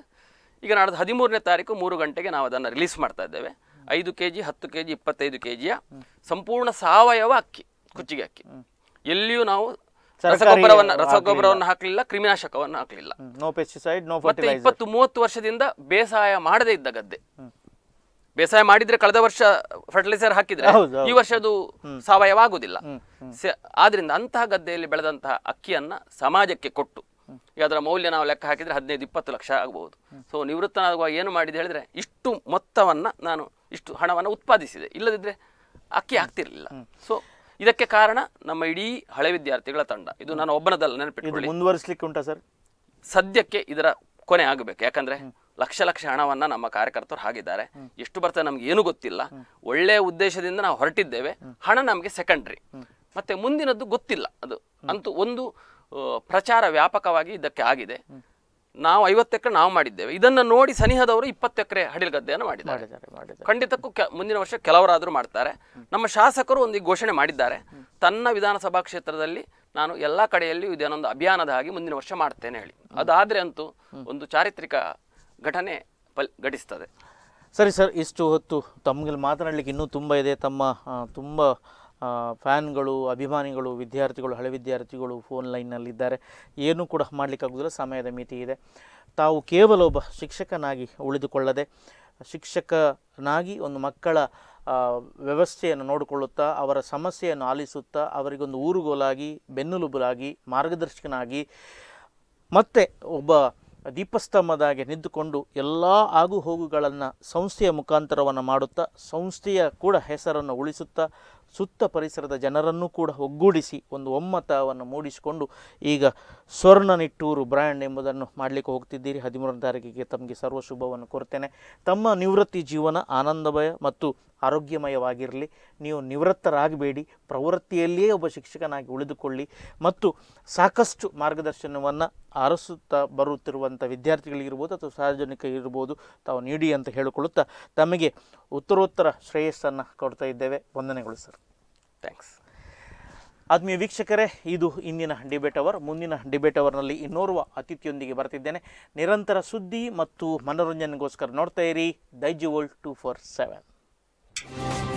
ಈಗ ನಾಡ್ದು ಹದಿಮೂರನೇ ತಾರೀಕು ಮೂರು ಗಂಟೆಗೆ ನಾವು ಅದನ್ನು ರಿಲೀಸ್ ಮಾಡ್ತಾ ಇದ್ದೇವೆ ಐದು ಕೆ ಜಿ ಹತ್ತು ಕೆ ಜಿ ಇಪ್ಪತ್ತೈದು ಕೆ ಜಿಯ ಸಂಪೂರ್ಣ ಸಾವಯವ ಅಕ್ಕಿ ಕುಚ್ಚಿಗೆ ಅಕ್ಕಿ ಎಲ್ಲಿಯೂ ನಾವು ರಸಗೊಬ್ಬರವನ್ನ ರಸಗೊಬ್ಬರವನ್ನು ಹಾಕಲಿಲ್ಲ ಕ್ರಿಮಿನಾಶಕವನ್ನು ಹಾಕಲಿಲ್ಲ ನೋ ನೋ ಮತ್ತೆ ಇಪ್ಪತ್ತು ಮೂವತ್ತು ವರ್ಷದಿಂದ ಬೇಸಾಯ ಮಾಡದೇ ಇದ್ದ ಗದ್ದೆ ಬೇಸಾಯ ಮಾಡಿದ್ರೆ ಕಳೆದ ವರ್ಷ ಫರ್ಟಿಲೈಸರ್ ಹಾಕಿದ್ರೆ ಈ ವರ್ಷದು ಸಾವಯವ ಆಗುದಿಲ್ಲ ಆದ್ರಿಂದ ಅಂತಹ ಗದ್ದೆಯಲ್ಲಿ ಬೆಳೆದಂತಹ ಅಕ್ಕಿಯನ್ನ ಸಮಾಜಕ್ಕೆ ಕೊಟ್ಟು ಅದರ ಮೌಲ್ಯ ನಾವು ಲೆಕ್ಕ ಹಾಕಿದ್ರೆ ಹದಿನೈದು ಇಪ್ಪತ್ತು ಲಕ್ಷ ಆಗಬಹುದು ಸೊ ನಿವೃತ್ತನಾಗುವ ಏನು ಮಾಡಿದೆ ಹೇಳಿದ್ರೆ ಇಷ್ಟು ಮೊತ್ತವನ್ನ ನಾನು ಇಷ್ಟು ಹಣವನ್ನು ಉತ್ಪಾದಿಸಿದೆ ಇಲ್ಲದಿದ್ರೆ ಅಕ್ಕಿ ಆಗ್ತಿರ್ಲಿಲ್ಲ ಸೊ ಇದಕ್ಕೆ ಕಾರಣ ನಮ್ಮ ಇಡೀ ಹಳೆ ವಿದ್ಯಾರ್ಥಿಗಳ ತಂಡ ಇದು ನಾನು ಒಬ್ಬನದಲ್ಲ ನೆನಪಿಟ್ಟು ಮುಂದುವರಿಸಲಿಕ್ಕೆ ಉಂಟಾ ಸರ್ ಸದ್ಯಕ್ಕೆ ಇದರ ಕೊನೆ ಆಗಬೇಕು ಯಾಕಂದ್ರೆ ಲಕ್ಷ ಲಕ್ಷ ಹಣವನ್ನ ನಮ್ಮ ಕಾರ್ಯಕರ್ತರು ಹಾಗಿದ್ದಾರೆ ಎಷ್ಟು ಬರ್ತದೆ ನಮ್ಗೆ ಏನು ಗೊತ್ತಿಲ್ಲ ಒಳ್ಳೆಯ ಉದ್ದೇಶದಿಂದ ನಾವು ಹೊರಟಿದ್ದೇವೆ ಹಣ ನಮಗೆ ಸೆಕೆಂಡ್ರಿ ಮತ್ತೆ ಮುಂದಿನದ್ದು ಗೊತ್ತಿಲ್ಲ ಅದು ಅಂತೂ ಒಂದು ಪ್ರಚಾರ ವ್ಯಾಪಕವಾಗಿ ಇದಕ್ಕೆ ಆಗಿದೆ ನಾವು ಐವತ್ತು ಎಕರೆ ನಾವು ಮಾಡಿದ್ದೇವೆ ಇದನ್ನು ನೋಡಿ ಸನಿಹದವರು ಇಪ್ಪತ್ತು ಎಕರೆ ಗದ್ದೆಯನ್ನು ಮಾಡಿದ್ದಾರೆ ಖಂಡಿತಕ್ಕೂ ಮುಂದಿನ ವರ್ಷ ಕೆಲವರಾದರೂ ಮಾಡ್ತಾರೆ ನಮ್ಮ ಶಾಸಕರು ಒಂದು ಘೋಷಣೆ ಮಾಡಿದ್ದಾರೆ ತನ್ನ ವಿಧಾನಸಭಾ ಕ್ಷೇತ್ರದಲ್ಲಿ ನಾನು ಎಲ್ಲ ಕಡೆಯಲ್ಲಿಯೂ ಇದೇನೊಂದು ಅಭಿಯಾನದ ಹಾಗೆ ಮುಂದಿನ ವರ್ಷ ಮಾಡ್ತೇನೆ ಹೇಳಿ ಅದಾದರೆ ಅಂತೂ ಒಂದು ಚಾರಿತ್ರಿಕ ಘಟನೆ ಪಲ್ ಘಟಿಸ್ತದೆ ಸರಿ ಸರ್ ಇಷ್ಟು ಹೊತ್ತು ತಮಗೆ ಮಾತನಾಡಲಿಕ್ಕೆ ಇನ್ನೂ ತುಂಬ ಇದೆ ತಮ್ಮ ತುಂಬ ಫ್ಯಾನ್ಗಳು ಅಭಿಮಾನಿಗಳು ವಿದ್ಯಾರ್ಥಿಗಳು ಹಳೆ ವಿದ್ಯಾರ್ಥಿಗಳು ಫೋನ್ ಲೈನ್ನಲ್ಲಿದ್ದಾರೆ ಏನೂ ಕೂಡ ಮಾಡಲಿಕ್ಕಾಗೋದಿಲ್ಲ ಸಮಯದ ಮಿತಿ ಇದೆ ತಾವು ಕೇವಲ ಒಬ್ಬ ಶಿಕ್ಷಕನಾಗಿ ಉಳಿದುಕೊಳ್ಳದೆ ಶಿಕ್ಷಕನಾಗಿ ಒಂದು ಮಕ್ಕಳ ವ್ಯವಸ್ಥೆಯನ್ನು ನೋಡಿಕೊಳ್ಳುತ್ತಾ ಅವರ ಸಮಸ್ಯೆಯನ್ನು ಆಲಿಸುತ್ತಾ ಅವರಿಗೊಂದು ಊರುಗೋಲಾಗಿ ಬೆನ್ನುಲುಬುಲಾಗಿ ಮಾರ್ಗದರ್ಶಕನಾಗಿ ಮತ್ತೆ ಒಬ್ಬ ದೀಪಸ್ತಂಭದಾಗೆ ನಿಂತುಕೊಂಡು ಎಲ್ಲ ಆಗು ಹೋಗುಗಳನ್ನು ಸಂಸ್ಥೆಯ ಮುಖಾಂತರವನ್ನು ಮಾಡುತ್ತಾ ಸಂಸ್ಥೆಯ ಕೂಡ ಹೆಸರನ್ನು ಉಳಿಸುತ್ತಾ ಸುತ್ತ ಪರಿಸರದ ಜನರನ್ನು ಕೂಡ ಒಗ್ಗೂಡಿಸಿ ಒಂದು ಒಮ್ಮತವನ್ನು ಮೂಡಿಸಿಕೊಂಡು ಈಗ ಸ್ವರ್ಣ ನಿಟ್ಟೂರು ಬ್ರ್ಯಾಂಡ್ ಎಂಬುದನ್ನು ಮಾಡಲಿಕ್ಕೆ ಹೋಗ್ತಿದ್ದೀರಿ ಹದಿಮೂರನೇ ತಾರೀಕಿಗೆ ತಮಗೆ ಸರ್ವ ಶುಭವನ್ನು ಕೊರ್ತೇನೆ ತಮ್ಮ ನಿವೃತ್ತಿ ಜೀವನ ಆನಂದಮಯ ಮತ್ತು ಆರೋಗ್ಯಮಯವಾಗಿರಲಿ ನೀವು ನಿವೃತ್ತರಾಗಬೇಡಿ ಪ್ರವೃತ್ತಿಯಲ್ಲಿಯೇ ಒಬ್ಬ ಶಿಕ್ಷಕನಾಗಿ ಉಳಿದುಕೊಳ್ಳಿ ಮತ್ತು ಸಾಕಷ್ಟು ಮಾರ್ಗದರ್ಶನವನ್ನು ಆರಿಸುತ್ತಾ ಬರುತ್ತಿರುವಂಥ ವಿದ್ಯಾರ್ಥಿಗಳಿಗಿರ್ಬೋದು ಅಥವಾ ಸಾರ್ವಜನಿಕ ಇರ್ಬೋದು ತಾವು ನೀಡಿ ಅಂತ ಹೇಳಿಕೊಳ್ಳುತ್ತಾ ತಮಗೆ ಉತ್ತರೋತ್ತರ ಶ್ರೇಯಸ್ಸನ್ನು ಕೊಡ್ತಾ ಇದ್ದೇವೆ ವಂದನೆಗಳು ಸರ್ ಥ್ಯಾಂಕ್ಸ್ ಆತ್ಮೀಯ ವೀಕ್ಷಕರೇ ಇದು ಇಂದಿನ ಡಿಬೇಟ್ ಅವರ್ ಮುಂದಿನ ಡಿಬೇಟ್ ಅವರ್ನಲ್ಲಿ ಇನ್ನೋರ್ವ ಅತಿಥಿಯೊಂದಿಗೆ ಬರ್ತಿದ್ದೇನೆ ನಿರಂತರ ಸುದ್ದಿ ಮತ್ತು ಮನೋರಂಜನೆಗೋಸ್ಕರ ನೋಡ್ತಾ ಇರಿ ದೈಜಿ ಓಲ್ಡ್ ಟು ಫೋರ್ ಸೆವೆನ್